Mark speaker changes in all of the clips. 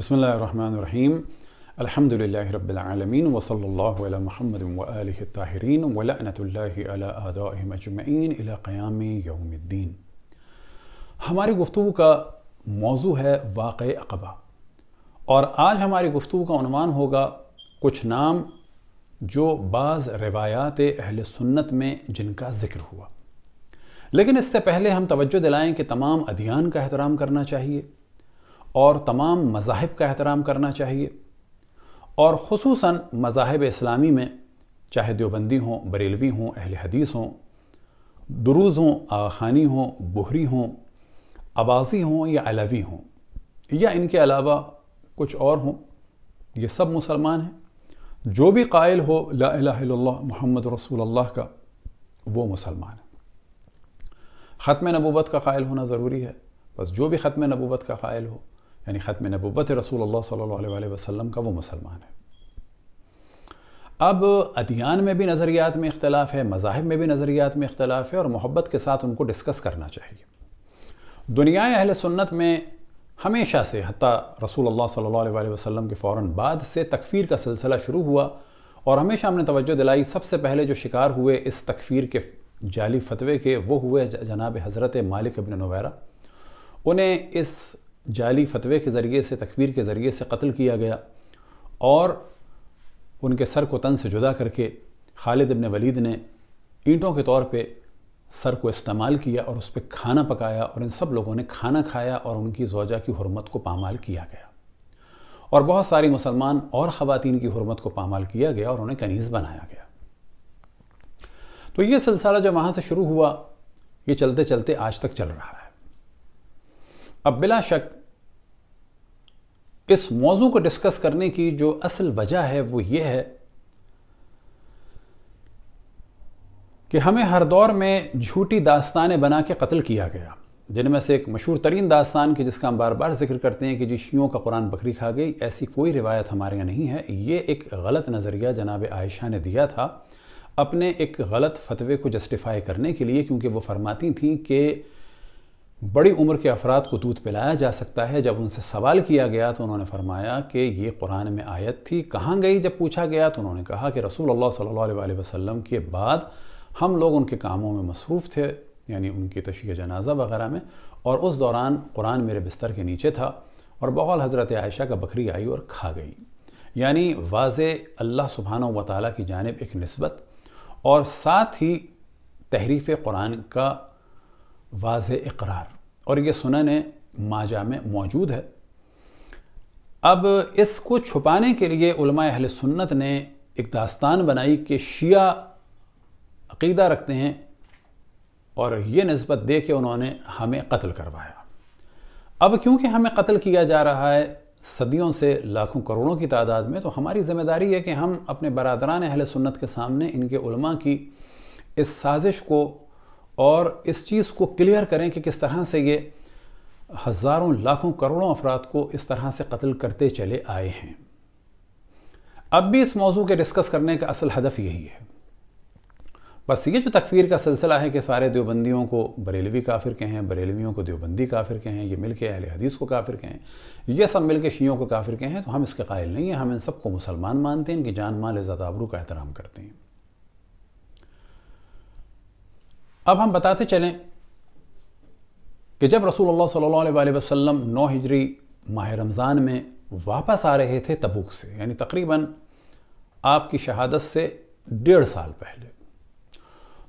Speaker 1: बसमीम अलहमदिल्ला रबालमीन वसल महमद वालताहरीन वलानतमजमैन क़याम यौमद्दीन हमारी गुफ्तु का मौजू है वाक़ अकबा और आज हमारी गुफ्तु का अनवान होगा कुछ नाम जो बाज़ रवायात अहल सुन्नत में जिनका ज़िक्र हुआ लेकिन इससे पहले हम तवज्जो दिलाएँ कि तमाम अध्ययन का एहतराम करना चाहिए और तमाम मज़ाहब का एहतराम करना चाहिए और खसूस मज़ाहब इस्लामी में चाहे देवबंदी हों बरेलवी हों अहल हदीस हों दुरुज हों आखानी हों बुहरी हों आबाज़ी हों या अलवी हों या इनके अलावा कुछ और हों ये सब मुसलमान हैं जो भी कायल हो ला मोहम्मद रसूल का वो मुसलमान है ख़त्म नबूवत का कायल होना ज़रूरी है बस जो भी ख़त्म नबूवत का कायल हो यानी ख़त्म नबूबत रसूल अल्लाह सल्लल्लाहु अलैहि वसल्लम का वो मुसलमान है अब अदियान में भी नज़रियात में इख्तलाफ है मज़ाहब में भी नज़रियात में इख्तलाफ है और मोहब्बत के साथ उनको डिस्कस करना चाहिए दुनिया अहल सुन्नत में हमेशा से हती रसूल अल्लाह सल्लल्लाहु अलैहि वसल्लम के फ़ौर बाद से तकफ़ीर का सिलसिला शुरू हुआ और हमेशा हमने तवज्जो दिलाई सबसे पहले जो शिकार हुए इस तकफ़ीर के जाली फतवे के वो हुए जनाब हज़रत मालिक अबिन नवैरा उन्हें इस जाली फतवे के ज़रिए से तकवीर के ज़रिए से कत्ल किया गया और उनके सर को तन से जुदा करके खालिद इबन वलीद ने ईंटों के तौर पे सर को इस्तेमाल किया और उस पर खाना पकाया और इन सब लोगों ने खाना खाया और उनकी जोजा की हरमत को पामाल किया गया और बहुत सारी मुसलमान और ख़वातीन की हरमत को पामाल किया गया और उन्हें कनीज़ बनाया गया तो ये सिलसिला जो वहाँ से शुरू हुआ ये चलते चलते आज तक चल रहा है अब बिला शक इस मौजू को डिस्कस करने की जो असल वजह है वो ये है कि हमें हर दौर में झूठी दास्तानें बना के कत्ल किया गया जिनमें से एक मशहूर तरीन दास्तान की जिसका हम बार बार जिक्र करते हैं कि जी शियों का कुरान बकरी खा गई ऐसी कोई रिवायत हमारे यहाँ नहीं है ये एक गलत नज़रिया जनाब आयशा ने दिया था अपने एक गलत फतवे को जस्टिफाई करने के लिए क्योंकि वो फरमाती थी कि बड़ी उम्र के अफराद को दूध पिलाया जा सकता है जब उनसे सवाल किया गया तो उन्होंने फरमाया कि ये कुरान में आयत थी कहाँ गई जब पूछा गया तो उन्होंने कहा कि रसूल अल्लाह सल्लल्लाहु अलैहि वसल्लम के बाद हम लोग उनके कामों में मसरूफ़ थे यानी उनकी तशीह जनाजा वगैरह में और उस दौरान कुरान मेरे बिस्तर के नीचे था और बहुल हज़रत आयशा का बकरी आई और खा गई यानी वाज अल्लाह सुबहान व ताली की जानब एक नस्बत और साथ ही तहरीफ़ कुरान का वाज इकरार और ये सुनन माजा में मौजूद है अब इसको छुपाने के लिए अहल सुन्नत ने एक दास्तान बनाई कि शिया अकीदा रखते हैं और ये नस्बत दे के उन्होंने हमें कत्ल करवाया अब क्योंकि हमें कत्ल किया जा रहा है सदियों से लाखों करोड़ों की तादाद में तो हमारी ज़िम्मेदारी है कि हम अपने बरदरान अहल सुन्नत के सामने इनके उलमा की इस साजिश को और इस चीज़ को क्लियर करें कि किस तरह से ये हज़ारों लाखों करोड़ों अफराद को इस तरह से कत्ल करते चले आए हैं अब भी इस मौजू के डिस्कस करने का असल हदफ यही है बस ये जो तकफीर का सिलसिला है कि सारे देवबंदियों को बरेलवी काफिर के हैं बरेलवियों को देवबंदी काफिर के हैं ये मिल के अहल हदीस को काफिर के हैं ये सब मिल के शीयों को काफिर के हैं तो हम इसके कायल नहीं हैं हम इन सबको मुसलमान मानते हैं इनकी जान माल इज़्ज़त आबरू का एहतराम करते हैं अब हम बताते चलें कि जब रसूलुल्लाह सल्लल्लाहु अलैहि वसल्लम नौ हिजरी माह रमज़ान में वापस आ रहे थे तबूक से यानी तकरीबन आपकी शहादत से डेढ़ साल पहले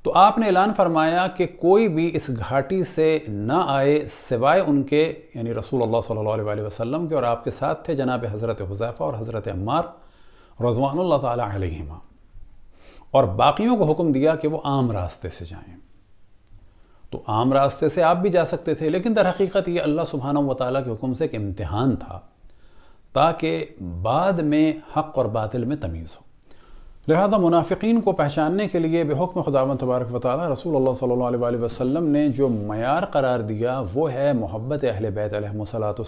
Speaker 1: तो आपने ऐलान फरमाया कि कोई भी इस घाटी से ना आए सिवाय उनके यानी रसूल अल्लाह सल्लल्लाहु अलैहि वसल्लम के और आपके साथ थे जनाब हज़रत हुजैफ़ा और हज़रत अम्मार रजवान तमा और बाकियों को हुक्म दिया कि वो आम रास्ते से जाएँ तो आम रास्ते से आप भी जा सकते थे लेकिन दर हकीकत ये अल्लाह सुबहाना व के हुक्म से एक इम्तहान था ताकि बाद में हक़ और बातिल में तमीज़ हो लिहाजा मुनाफिकीन को पहचानने के लिए बेहुक्म खुदा तबारक वाली रसूल सल्ला वसम ने जो मैार करार दिया वो है मोहब्बत अहल बैत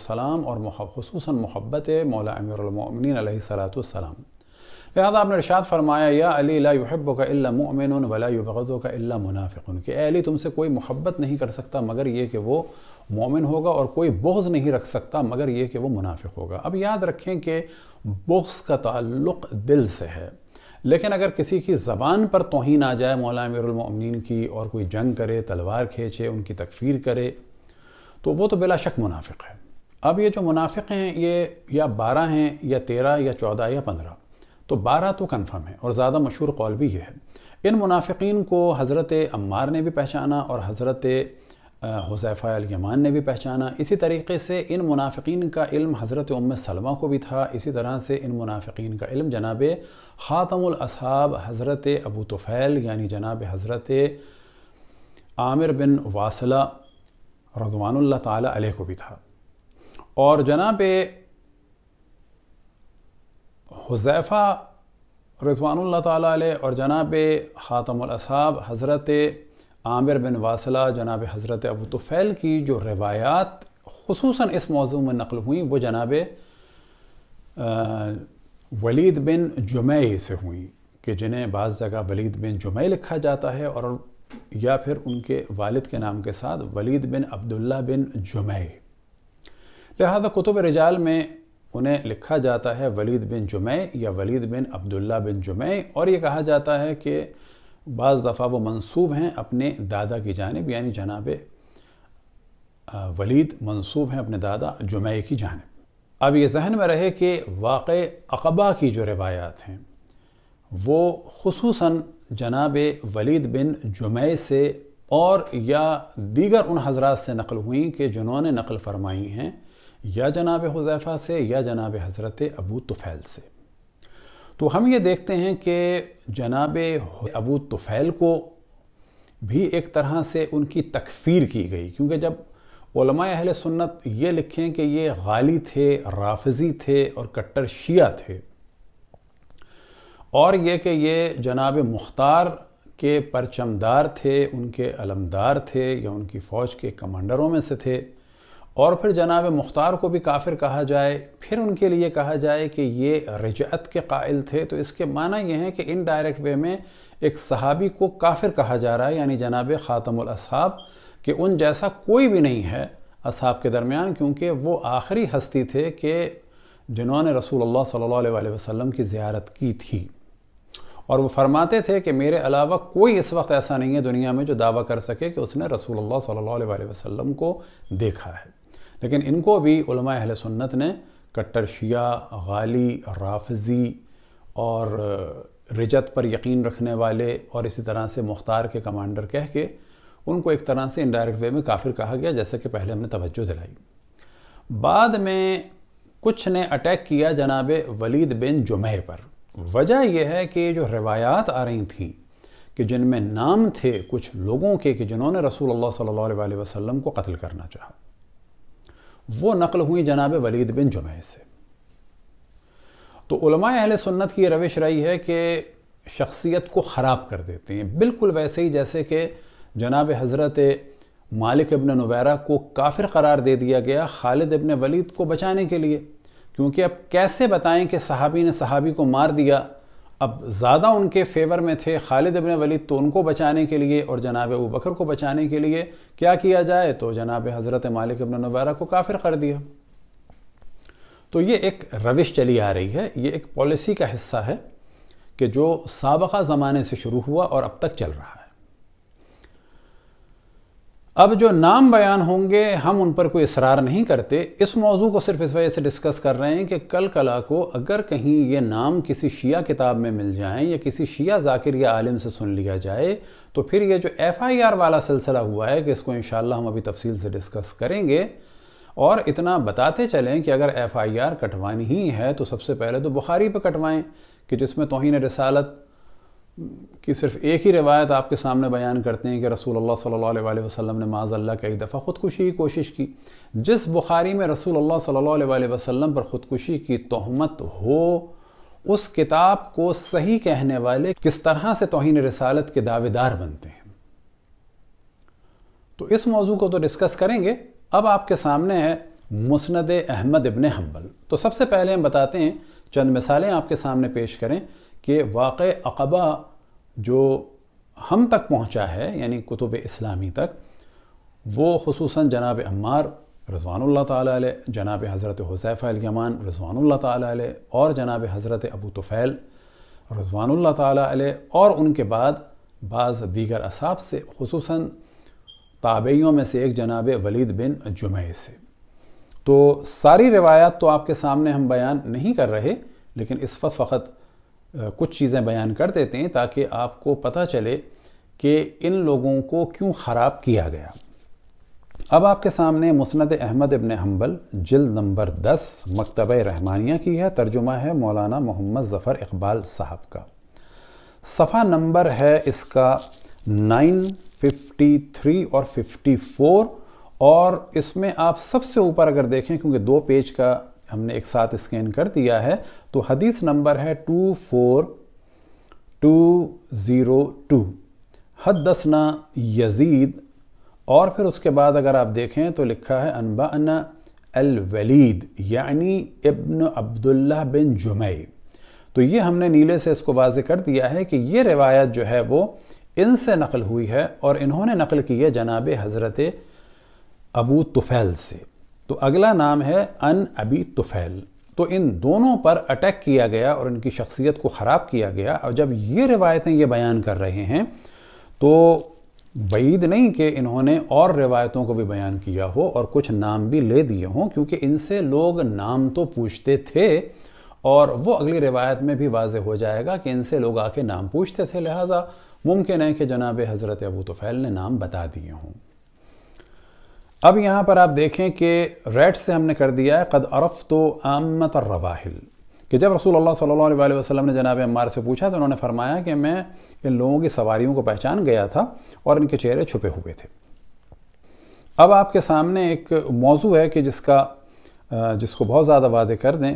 Speaker 1: सलाम और खसूस मोहब्बत मौला अमीरमिन सलाम लिहाजा आपने इर्शाद फरमाया या अली ला का अल्ला मोमिन वला का अल्ला मुनाफिक कि अली तुमसे कोई मोहब्बत नहीं कर सकता मगर ये कि वो मोमिन होगा और कोई बोझ नहीं रख सकता मगर ये कि वो मुनाफिक होगा अब याद रखें कि बोझ का ताल्लुक दिल से है लेकिन अगर किसी की ज़बान पर तोहन आ जाए मौला अमीरमिन की और कोई जंग करे तलवार खींचे उनकी तकफीर करे तो वो तो बिलाशक मुनाफिक है अब ये जो मुनाफिक हैं ये या बारह हैं या तेरह या चौदह या पंद्रह तो बारह तो कन्फर्म है और ज़्यादा मशहूर कौल भी ये है इन मुनाफिकीन को हज़रत अम्मार ने भी पहचाना और हज़रत हुसैफ़ा यमान ने भी पहचाना इसी तरीके से इन मुनाफिकीन का इल्म हज़रत उम सलमा को भी था इसी तरह से इन मुनाफिकीन का इल्म जनाब ख़ातमुल असहाब हज़रत अबू तुफ़ैल यानी जनाब हज़रत आमिर बिन वासला रजवान ताली को भी था और जनाब हुजैफ़ा रजवान त और जनाब ख़ातमसाब हज़रत आमिर बिन वासला जनाब हज़रत अबू तुफ़ैल की जो रवायात खसूस इस मौजू में नकल हुई वो जनाब वलीद बिन जुमे से हुई कि जिन्हें बाज़ जगह वलीद बिन जुमे लिखा जाता है और या फिर उनके वालिद के नाम के साथ वलीद बिन अब्दुल्ला बिन जुमे लिहाजा कुतुब रजाल में उन्हें लिखा जाता है वलीद बिन जुमै या वलीद बिन अब्दुल्ला बिन जुमै और ये कहा जाता है कि बज़ दफ़ा वो मंसूब हैं अपने दादा की जानब यानी जनाब वलीद मंसूब हैं अपने दादा जुमे की जानब अब ये जहन में रहे कि वाक़ अकबा की जो रवायात हैं वो खसूस जनाब वलीद बिन जुमे से और या दीगर उन हजरात से नकल हुई कि जिन्होंने नकल फरमाई हैं या जनाब हुजैफ़ा से या जनाब हज़रत अबू तुफ़ैल से तो हम ये देखते हैं कि जनाब अबू तुफ़ैल को भी एक तरह से उनकी तकफ़ीर की गई क्योंकि जब अहल सुन्नत ये लिखें कि ये गाली थे राफजी थे और कट्टर शिया थे और ये कि ये जनाब मुख्तार के परचमदार थे उनके अलमदार थे या उनकी फ़ौज के कमांडरों में से थे और फिर जनाब मुख्तार को भी काफिर कहा जाए फिर उनके लिए कहा जाए कि ये रजत के कायल थे तो इसके माना यह है कि इनडायरेक्ट वे में एक सहाबी को काफिर कहा जा रहा है यानी जनाब ख़ातम असहाब कि उन जैसा कोई भी नहीं है असहाब के दरमियान क्योंकि वो आखिरी हस्ती थे कि जिन्होंने रसूल अलैहि वसल्लम की ज़्यारत की थी और वो फरमाते थे कि मेरे अलावा कोई इस वक्त ऐसा नहीं है दुनिया में जो दावा कर सके कि उसने रसूल अलैहि वसम को देखा है लेकिन इनको भी अहल सुन्नत ने कट्टर शिया गाली राफजी और रिजत पर यकीन रखने वाले और इसी तरह से मुख्तार के कमांडर कह के उनको एक तरह से इनडायरेक्ट वे में काफिर कहा गया जैसे कि पहले हमने तवज्जो दिलाई बाद में कुछ ने अटैक किया जनाब वलीद बिन जुमे पर वजह यह है कि जो रिवायात आ रही थी कि जिनमें नाम थे कुछ लोगों के कि जिन्होंने रसूल अल्लाह सल्लल्लाहु अलैहि वसल्लम को कत्ल करना चाहा वो नकल हुई जनाब वलीद बिन जुमे से तो अहल सुन्नत की रविश रही है कि शख्सियत को ख़राब कर देते हैं बिल्कुल वैसे ही जैसे कि जनाब हज़रत मालिक इबन नवैरा को काफिर करार दे दिया गया खालिद इबन वलीद को बचाने के लिए क्योंकि अब कैसे बताएं कि सहाबी ने सहाबी को मार दिया अब ज़्यादा उनके फेवर में थे खालिद अबिन वली तो उनको बचाने के लिए और जनाब अबू बकर को बचाने के लिए क्या किया जाए तो जनाब हज़रत मालिक इबन नबारा को काफिर कर दिया तो ये एक रविश चली आ रही है ये एक पॉलिसी का हिस्सा है कि जो सबका ज़माने से शुरू हुआ और अब तक चल रहा है अब जो नाम बयान होंगे हम उन पर कोई इसरार नहीं करते इस मौजू को सिर्फ इस वजह से डिस्कस कर रहे हैं कि कल कला को अगर कहीं ये नाम किसी शिया किताब में मिल जाएं या किसी शिया जाकिर या आलिम से सुन लिया जाए तो फिर ये जो एफ़ आई आर वाला सिलसिला हुआ है कि इसको इन हम अभी तफसील से डिस्कस करेंगे और इतना बताते चलें कि अगर एफ़ आई आर कटवानी ही है तो सबसे पहले तो बुखारी पर कटवाएँ कि जिसमें तोहन रसालत कि सिर्फ एक ही रिवायत आपके सामने बयान करते हैं कि रसूल सल्ला वसल्लम ने माज़ल्ला कई दफ़ा ख़ुदकुशी की कोशिश की जिस बुखारी में रसूल अलैहि वसल्लम पर ख़ुदकुशी की तहमत हो उस किताब को सही कहने वाले किस तरह से तोहन रसालत के दावेदार बनते हैं तो इस मौजू को तो डिस्कस करेंगे अब आपके सामने है मुस्ंद अहमद इबन हम्बल तो सबसे पहले हम बताते हैं चंद मिसालें आपके सामने पेश करें कि वाक़ अकबा जो हम तक पहुँचा है यानी कुतुब इस्लामी तक वो खसूस जनाब अम्मार रजवान ताल जनाब हज़रत हुसैफ़ अलयमान रजवान ताल और जनाब हज़रत अबू तुफ़ैल रजवान ताल और उनके बाद बाज़ दीगर असाब से खसूस ताबियों में से एक जनाब वलीद बिन जुमे से तो सारी रिवायात तो आपके सामने हम बयान नहीं कर रहे लेकिन इस वक्त फ़कत कुछ चीज़ें बयान कर देते हैं ताकि आपको पता चले कि इन लोगों को क्यों ख़राब किया गया अब आपके सामने मुसनद अहमद इबन हम्बल जल्द नंबर दस मकतब रहमानिया की है तर्जुमा है मौलाना मोहम्मद ज़फ़र इकबाल साहब का सफ़ा नंबर है इसका नाइन फिफ्टी थ्री और फिफ्टी फोर और इसमें आप सबसे ऊपर अगर देखें क्योंकि दो पेज का हमने एक साथ स्कैन कर दिया है तो हदीस नंबर है two four two zero two हदसना यजीद और फिर उसके बाद अगर आप देखें तो लिखा है अनबाना वलीद यानी इब्न अब्दुल्ला बिन जुमे तो ये हमने नीले से इसको वाज कर दिया है कि ये रिवायत जो है वो इनसे नकल हुई है और इन्होंने नकल की है जनाब हज़रत अबू तुफ़ैल से तो अगला नाम है अन अबी तुफैल तो इन दोनों पर अटैक किया गया और इनकी शख्सियत को ख़राब किया गया और जब ये रिवायतें ये बयान कर रहे हैं तो बैद नहीं कि इन्होंने और रिवायतों को भी बयान किया हो और कुछ नाम भी ले दिए हों क्योंकि इनसे लोग नाम तो पूछते थे और वो अगली रिवायत में भी वाज हो जाएगा कि इनसे लोग आके नाम पूछते थे लिहाजा मुमकिन है कि जनाब हज़रत अबू तुफ़ैल ने नाम बता दिए हों अब यहाँ पर आप देखें कि रेड से हमने कर दिया है कद अरफ तो आमत रवाहिल कि जब रसूल अल्लाह सल्लल्लाहु अलैहि वसल्लम ने जनाब अम्मार से पूछा तो उन्होंने फरमाया कि मैं इन लोगों की सवारियों को पहचान गया था और इनके चेहरे छुपे हुए थे अब आपके सामने एक मौजू है कि जिसका जिसको बहुत ज़्यादा वादे कर दें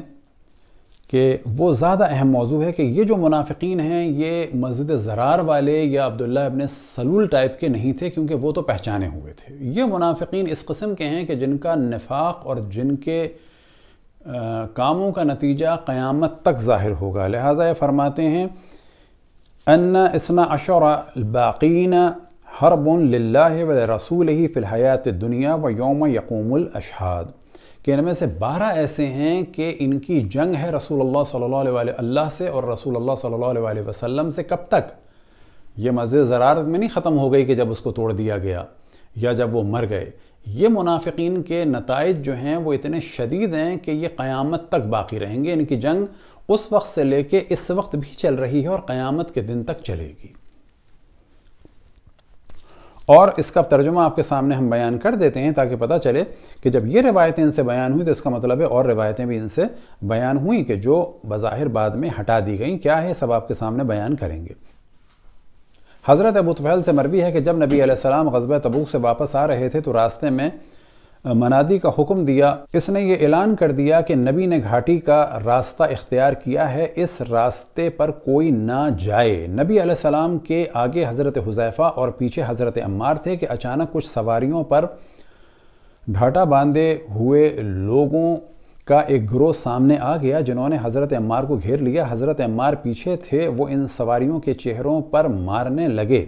Speaker 1: कि वो ज़्यादा अहम मौजू है कि ये जो मुनाफिकीन हैं ये मस्जिद ज़रार वाले या अब्दुल्ला अपने सलूल टाइप के नहीं थे क्योंकि वो तो पहचाने हुए थे ये मुनाफिकीन इस कस्म के हैं कि जिनका नफाक और जिनके आ, कामों का नतीजा क़यामत तक ज़ाहिर होगा लिहाजा ये फरमाते हैं अन्ना इसना अशर बाक़ीन बन ला रसूल ही फ़िलहयात दुनिया व योम यकूमल अशहाद कि इनमें से बारह ऐसे हैं कि इनकी जंग है रसूल अल्लाह सल्ला से और रसूल अल्लाह सल्ला वसम से कब तक ये मज़े ज़रारत में नहीं ख़त्म हो गई कि जब उसको तोड़ दिया गया या जब वो मर गए ये मुनाफिकीन के नतज जो हैं वो इतने शदीद हैं कि ये क़यामत तक बाकी रहेंगे इनकी जंग उस वक्त से लेके इस वक्त भी चल रही है और क़यामत के दिन तक चलेगी और इसका तर्जुमा आपके सामने हम बयान कर देते हैं ताकि पता चले कि जब ये रवायतें इनसे बयान हुई तो इसका मतलब है और रवायतें भी इनसे बयान हुई कि जो बज़ाहिर बाद में हटा दी गई क्या है सब आपके सामने बयान करेंगे हज़रत अबू से मरवी है कि जब नबी आसमाम गजब तबूक से वापस आ रहे थे तो रास्ते में मनादी का हुक्म दिया इसने ये ऐलान कर दिया कि नबी ने घाटी का रास्ता इख्तियार किया है इस रास्ते पर कोई ना जाए नबी सलाम के आगे हज़रत हुजैफ़ा और पीछे हज़रत अम्मार थे कि अचानक कुछ सवारियों पर ढाटा बांधे हुए लोगों का एक ग्रोह सामने आ गया जिन्होंने हज़रत अम्मार को घेर लिया हज़रत अम्मार पीछे थे वो इन सवारियों के चेहरों पर मारने लगे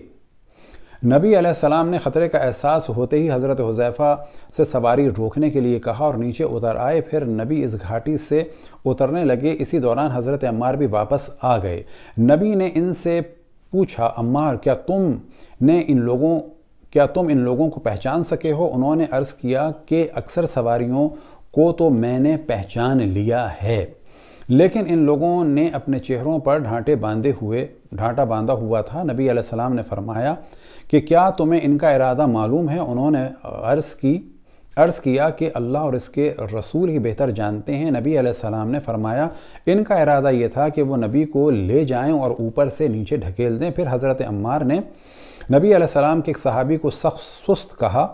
Speaker 1: नबी आसमाम ने ख़तरे का एहसास होते ही हज़रत हुजैफ़ा से सवारी रोकने के लिए कहा और नीचे उतर आए फिर नबी इस घाटी से उतरने लगे इसी दौरान हज़रत अम्मार भी वापस आ गए नबी ने इनसे पूछा अम्मार क्या तुम ने इन लोगों क्या तुम इन लोगों को पहचान सके हो उन्होंने अर्ज़ किया कि अक्सर सवारियों को तो मैंने पहचान लिया है लेकिन इन लोगों ने अपने चेहरों पर ढांटे बांधे हुए ढांटा बांधा हुआ था नबी अलैहिस्सलाम ने फरमाया कि क्या तुम्हें इनका इरादा मालूम है उन्होंने अर्ज़ की अर्ज़ किया कि अल्लाह और इसके रसूल ही बेहतर जानते हैं नबी सलाम ने फरमाया इनका इरादा ये था कि वो नबी को ले जाएं और ऊपर से नीचे ढकेल दें फिर हज़रत अम्मार ने नबी सलाम के एक सहाबी को सख्त सुस्त कहा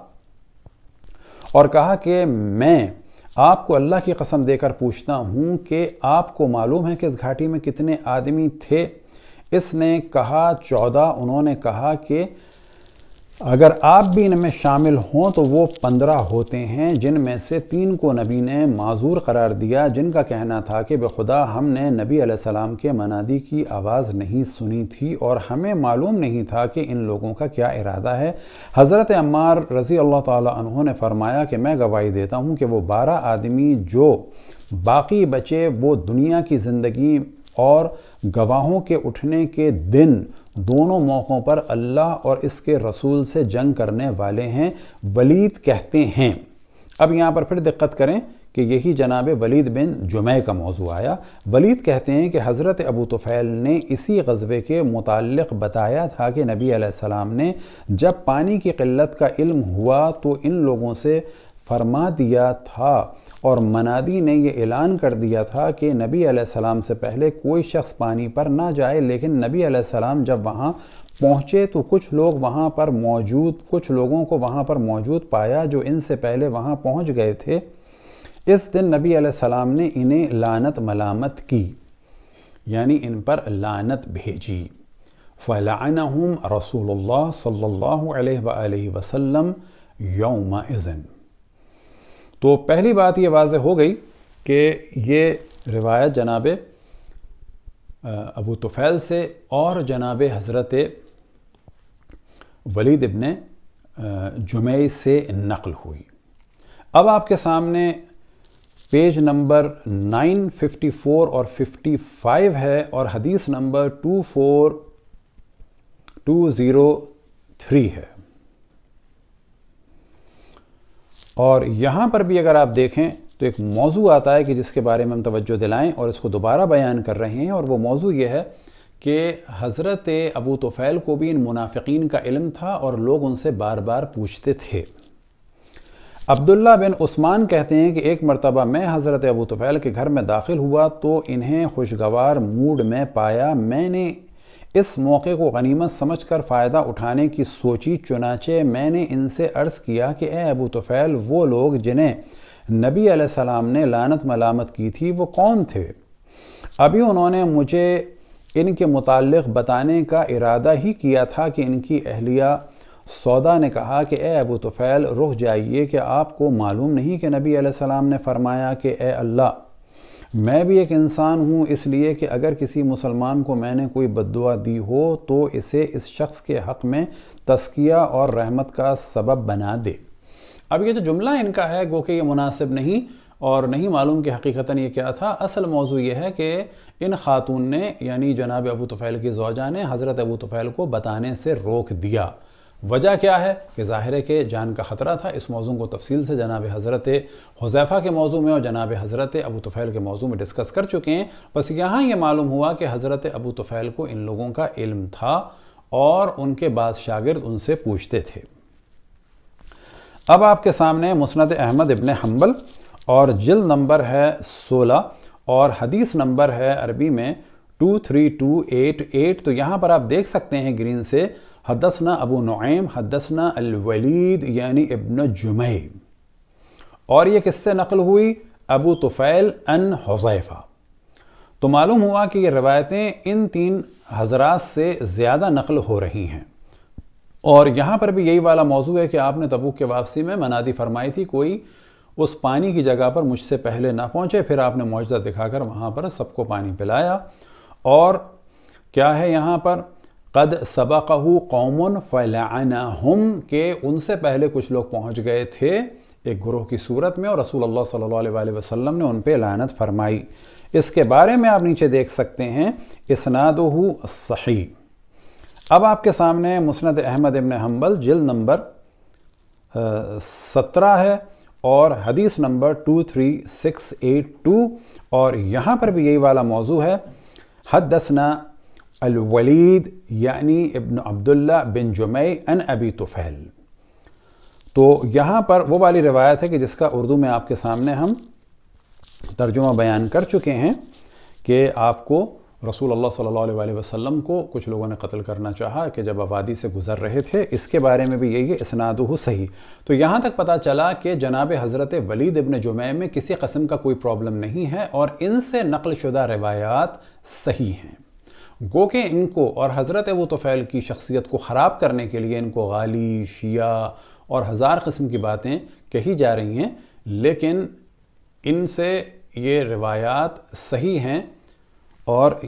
Speaker 1: और कहा कि मैं आपको अल्लाह की कसम देकर पूछता हूँ कि आपको मालूम है कि इस घाटी में कितने आदमी थे इसने कहा चौदह उन्होंने कहा कि अगर आप भी इनमें शामिल हों तो वो पंद्रह होते हैं जिनमें से तीन को नबी ने माजूर करार दिया जिनका कहना था कि बेखुदा हमने नबी सलाम के मनादी की आवाज़ नहीं सुनी थी और हमें मालूम नहीं था कि इन लोगों का क्या इरादा है हज़रत अम्मार रज़ी अल्लाह तहों ने फरमाया कि मैं गवाही देता हूँ कि वो बारह आदमी जो बाकी बचे वो दुनिया की ज़िंदगी और गवाहों के उठने के दिन दोनों मौक़ों पर अल्लाह और इसके रसूल से जंग करने वाले हैं वलीद कहते हैं अब यहाँ पर फिर दिक्कत करें कि यही जनाब वलीद बिन जुमे का मौजू आया वलीद कहते हैं कि हज़रत अबू तुफ़ैल ने इसी गज़बे के मुतल बताया था कि नबी आसमाम ने जब पानी की किल्लत का इल्म हुआ तो इन लोगों से फरमा दिया था और मनादी ने यह ऐलान कर दिया था कि नबी सलाम से पहले कोई शख्स पानी पर ना जाए लेकिन नबी सलाम जब वहाँ पहुँचे तो कुछ लोग वहाँ पर मौजूद कुछ लोगों को वहाँ पर मौजूद पाया जो इनसे पहले वहाँ पहुँच गए थे इस दिन नबी सलाम ने इन्हें लानत मलामत की यानी इन पर लानत भेजी फ़लानहम रसूल सल्ला वसम यौम इज़न तो पहली बात ये वाज हो गई कि ये रिवायत जनाब अबू तुफ़ैल से और जनाब हज़रत वलीद इबन जुमेई से नकल हुई अब आपके सामने पेज नंबर 954 और 55 है और हदीस नंबर 24203 है और यहाँ पर भी अगर आप देखें तो एक मौजू आता है कि जिसके बारे में हम तवज्जो दिलाएं और इसको दोबारा बयान कर रहे हैं और वो मौजू यह है कि हज़रत अबू तोफ़ैल को भी इन मुनाफिकीन का इल्म था और लोग उनसे बार बार पूछते थे अब्दुल्ला बिन उस्मान कहते हैं कि एक मरतबा मैं हज़रत अबू तुफ़ैल के घर में दाखिल हुआ तो इन्हें खुशगवार मूड में पाया मैंने इस मौके को गनीमत समझकर फ़ायदा उठाने की सोची चुनाचे मैंने इनसे अर्ज़ किया कि ए अबू तुफ़ैल वो लोग जिन्हें नबी सलाम ने लानत मलामत की थी वो कौन थे अभी उन्होंने मुझे इनके मुतालिक बताने का इरादा ही किया था कि इनकी अहलिया सौदा ने कहा कि ए अबू तुफ़ैल रुक जाइए कि आपको मालूम नहीं कि नबी सलाम ने फ़रमाया कि ए अल्लाह मैं भी एक इंसान हूँ इसलिए कि अगर किसी मुसलमान को मैंने कोई बदुआ दी हो तो इसे इस शख्स के हक़ में तस्किया और रहमत का सबब बना दे अब ये जो जुमला इनका है गो कि ये मुनासिब नहीं और नहीं मालूम कि हकीकता ये क्या था असल मौजू ये है कि इन खातून ने यानी जनाब अबू तफ़ैल की जौजा ने हज़रत अबू तफैल को बताने से रोक दिया वजह क्या है कि ज़ाहिर के जान का ख़तरा था इस मौजू को तफसील से जनाब हज़रत हुजैफ़ा के मौजू में और जनाब हज़रत अबू तफ़ैल के मौजू में डिस्कस कर चुके हैं बस यहाँ ये मालूम हुआ कि हज़रत अबू तफ़ैल को इन लोगों का इल्म था और उनके बाद शागिर्द उनसे पूछते थे अब आपके सामने मुसनद अहमद इबन हम्बल और जल नंबर है सोलह और हदीस नंबर है अरबी में two three two eight eight तो यहाँ पर आप देख सकते हैं ग्रीन से हदसना अबू नईम हदसना अलवलीद यानी इबन जुमैब और ये किससे नकल हुई अबू तुफ़ैल अन हुज़ैफ़ा तो मालूम हुआ कि ये रवायतें इन तीन हजरात से ज़्यादा नकल हो रही हैं और यहाँ पर भी यही वाला मौजू है कि आपने तबूक के वापसी में मनादी फरमाई थी कोई उस पानी की जगह पर मुझसे पहले ना पहुँचे फिर आपने मुआजा दिखाकर वहाँ पर सबको पानी पिलाया और क्या है यहाँ पर कद सबकहू कौमन फ़लाना हम के उनसे पहले कुछ लोग पहुँच गए थे एक ग्रोह की सूरत में और रसूल अल्लाह सल्लल्लाहु अलैहि वसल्लम ने उन पर लानत फरमाई इसके बारे में आप नीचे देख सकते हैं इसनादहू सही अब आपके सामने मुस्नद अहमद इबन हम्बल जिल नंबर सत्रह है और हदीस number two three six eight two और यहाँ पर भी यही वाला मौजू है हदसना अलवलीद यानी इब्न अब्दुल्ला बिन जुमई अन अबी तुफ़ैल तो यहाँ पर वो वाली रिवायत है कि जिसका उर्दू में आपके सामने हम तर्जुमा बयान कर चुके हैं कि आपको रसूल अल्लाह सल्लल्लाहु अलैहि वसल्लम को कुछ लोगों ने कत्ल करना चाहा कि जब आबादी से गुजर रहे थे इसके बारे में भी यही है हो सही तो यहाँ तक पता चला कि जनाब हज़रत वलीद इबन जुमे में किसी कस्म का कोई प्रॉब्लम नहीं है और इनसे नकलशुदा शुदा रवायात सही हैं गो के इनको और हज़रत अबू तफ़ैल की शख्सियत को ख़राब करने के लिए इनको गाली शिया और हज़ार कस्म की बातें कही जा रही हैं लेकिन इनसे ये रिवायात सही हैं और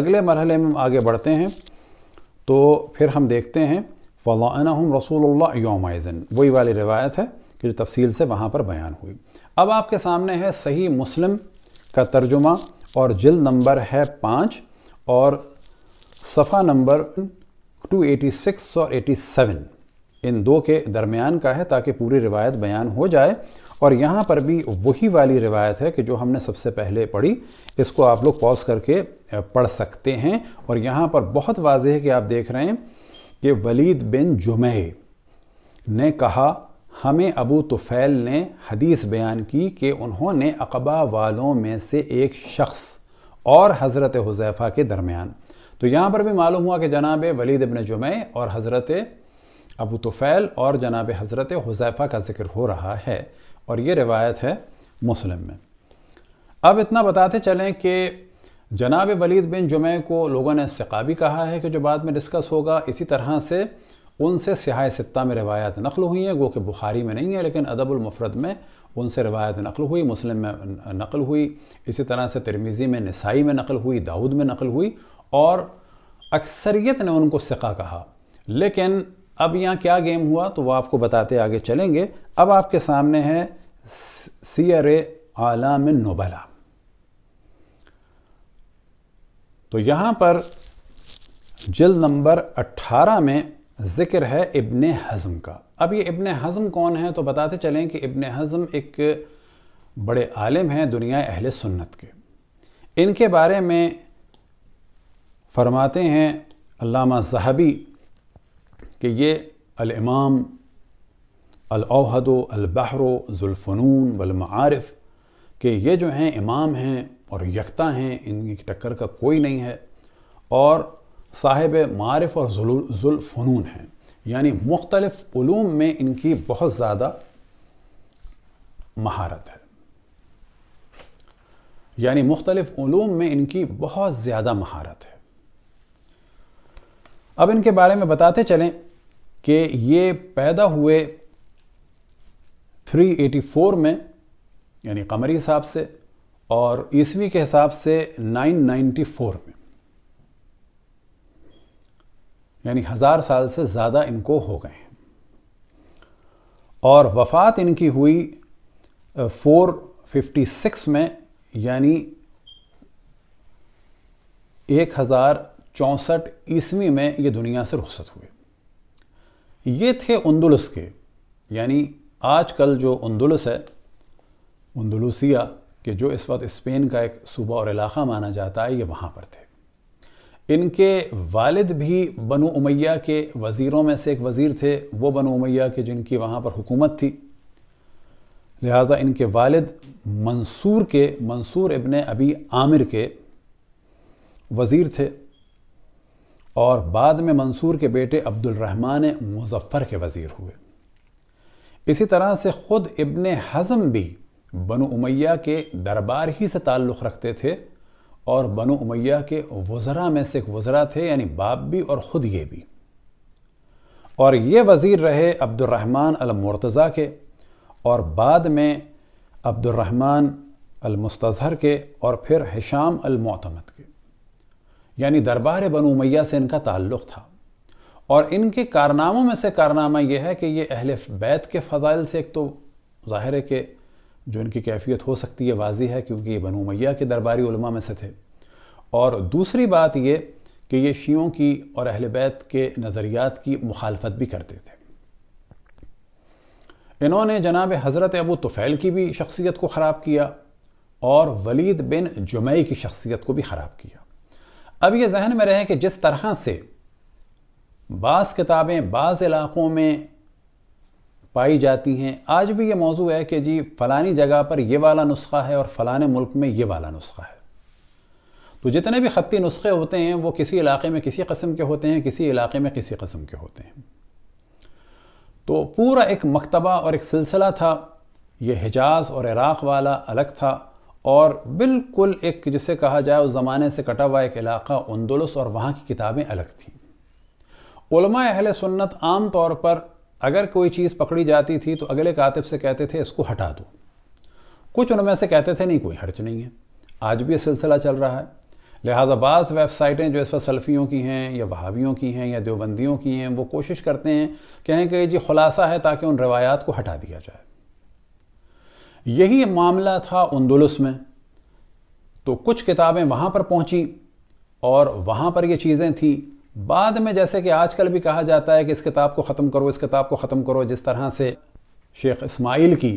Speaker 1: अगले मरहल में हम आगे बढ़ते हैं तो फिर हम देखते हैं फ़लाना हम रसूल योमाइजन वही वाली रिवायत है कि जो तफसील से वहाँ पर बयान हुई अब आपके सामने है सही मुस्लिम का तर्जुमा और जल्द नंबर है पाँच और सफ़ा नंबर 286 और 87 इन दो के दरमियान का है ताकि पूरी रिवायत बयान हो जाए और यहाँ पर भी वही वाली रिवायत है कि जो हमने सबसे पहले पढ़ी इसको आप लोग पॉज करके पढ़ सकते हैं और यहाँ पर बहुत वाजह है कि आप देख रहे हैं कि वलीद बिन जुमे ने कहा हमें अबू तुफ़ैल ने हदीस बयान की कि उन्होंने अकबा वालों में से एक शख्स और हज़रत हुजैफ़ा के दरमियान तो यहाँ पर भी मालूम हुआ कि जनाब वलीद इबन जुमे और हज़रत अबू तुफ़ैल और जनाब हज़रत हुजैफ़ा का जिक्र हो रहा है और ये रिवायत है मुस्लिम में अब इतना बताते चलें कि जनाब वलीद बिन जुमे को लोगों ने सिका भी कहा है कि जो बाद में डिस्कस होगा इसी तरह से उनसे सिहाय सित्ता में रवायत नकल हुई हैं गो कि बुखारी में नहीं है लेकिन अदबुलमफरत में उनसे रवायत नकल हुई मुस्लिम में नकल हुई इसी तरह से तिरमिज़ी में नसाई में नकल हुई दाऊद में नकल हुई और अक्सरियत ने उनको सिका कहा लेकिन अब यहाँ क्या गेम हुआ तो वह आपको बताते आगे चलेंगे अब आपके सामने है सीर आलाम नोबला तो यहाँ पर जल्द नंबर 18 में ज़िक्र है इबन हज़म का अब ये इबन हज़म कौन है तो बताते चलें कि इबन हज़म एक बड़े आलिम हैं दुनिया अहल सुन्नत के इनके बारे में फरमाते हैं अल्लामा जहबी कि ये अलमाम अलहद अलबहर ज़ुल्फ़नून वलमारफ़ के ये जो हैं इमाम हैं और यकता हैं इनकी टक्कर का कोई नहीं है और साहिब मारफ़ और ज़ुल्फ़नून हैं यानी मुख्तलिफ़ूम ूम में इनकी बहुत ज़्यादा महारत है यानी मुख्तलिफ़ूम ूम में इनकी बहुत ज़्यादा महारत है अब इनके बारे में बताते चलें कि ये पैदा हुए 384 में यानी कमरी हिसाब से और ईसवी के हिसाब से 994 में यानी हज़ार साल से ज़्यादा इनको हो गए हैं और वफ़ात इनकी हुई 456 में यानी एक हज़ार चौंसठ ईस्वी में ये दुनिया से रुखसत हुए ये थे उन्दुलस के यानी आजकल जो उन्दुलस है उन्दुलसिया के जो इस वक्त स्पेन का एक सूबा और इलाका माना जाता है ये वहाँ पर थे इनके वालिद भी बनु उमैया के वज़ीरों में से एक वज़ीर थे वो बनु उमैया के जिनकी वहाँ पर हुकूमत थी लिहाजा इनके वालिद मंसूर के मंसूर इबन अबी आमिर के वज़ीर थे और बाद में मंसूर के बेटे अब्दुलरहमान मुजफ़र के वज़ीर हुए इसी तरह से ख़ुद इबन हज़म भी बनु उमैया के दरबार ही से ताल्लुक़ रखते थे और बनो उमैया के वज़रा में से एक वज़रा थे यानी बाप भी और ख़ुद ये भी और ये वज़ीर रहे अब्दुलरहमान अलमरतज़ा के और बाद में अब्दुलरहमान अलमुस्तज़हर के और फिर हिशाम अलमतमद के यानी दरबार बनो उमैया से इनका ताल्लुक़ था और इनके कारनामों में से कारनामा यह है कि ये अहल बैत के फ़ज़ाइल से एक तो ज़ाहिर है कि जो इनकी कैफियत हो सकती है वाजी है क्योंकि ये बनु मैया के दरबारी उलमा में से थे और दूसरी बात ये कि ये शियों की और अहल बैत के नज़रियात की मुखालफत भी करते थे इन्होंने जनाब हज़रत अबू तुफ़ैल की भी शख्सियत को ख़राब किया और वलीद बिन जुमई की शख्सियत को भी ख़राब किया अब ये जहन में रहे कि जिस तरह से बाज़ किताबें बाज़ इलाक़ों में पाई जाती हैं आज भी ये मौजू है कि जी फ़लानी जगह पर ये वाला नुस्खा है और फ़लाने मुल्क में ये वाला नुस्खा है तो जितने भी ख़ती नुस्खे होते हैं वो किसी इलाके में किसी कस्म के होते हैं किसी इलाके में किसी कस्म के होते हैं तो पूरा एक मकतबा और एक सिलसिला था ये हिजाज और इराक़ वाला अलग था और बिल्कुल एक जिसे कहा जाए उस ज़माने से कटा हुआ एक इलाका उन्दुलस और वहाँ की किताबें अलग थीं अहल सुन्नत आम तौर पर अगर कोई चीज़ पकड़ी जाती थी तो अगले कातिब से कहते थे इसको हटा दो कुछ उनमें से कहते थे नहीं कोई हर्च नहीं है आज भी ये सिलसिला चल रहा है लिहाजा बाज़ वेबसाइटें जो इस वक्त सल्फ़ियों की हैं या वहावियों की हैं या देवबंदियों की हैं वो कोशिश करते हैं कहें कि जी खुलासा है ताकि उन रवायात को हटा दिया जाए यही मामला था उन्दुलस में तो कुछ किताबें वहाँ पर पहुँची और वहाँ पर ये चीज़ें थीं बाद में जैसे कि आजकल भी कहा जाता है कि इस किताब को ख़त्म करो इस किताब को ख़त्म करो जिस तरह से शेख इस्माइल की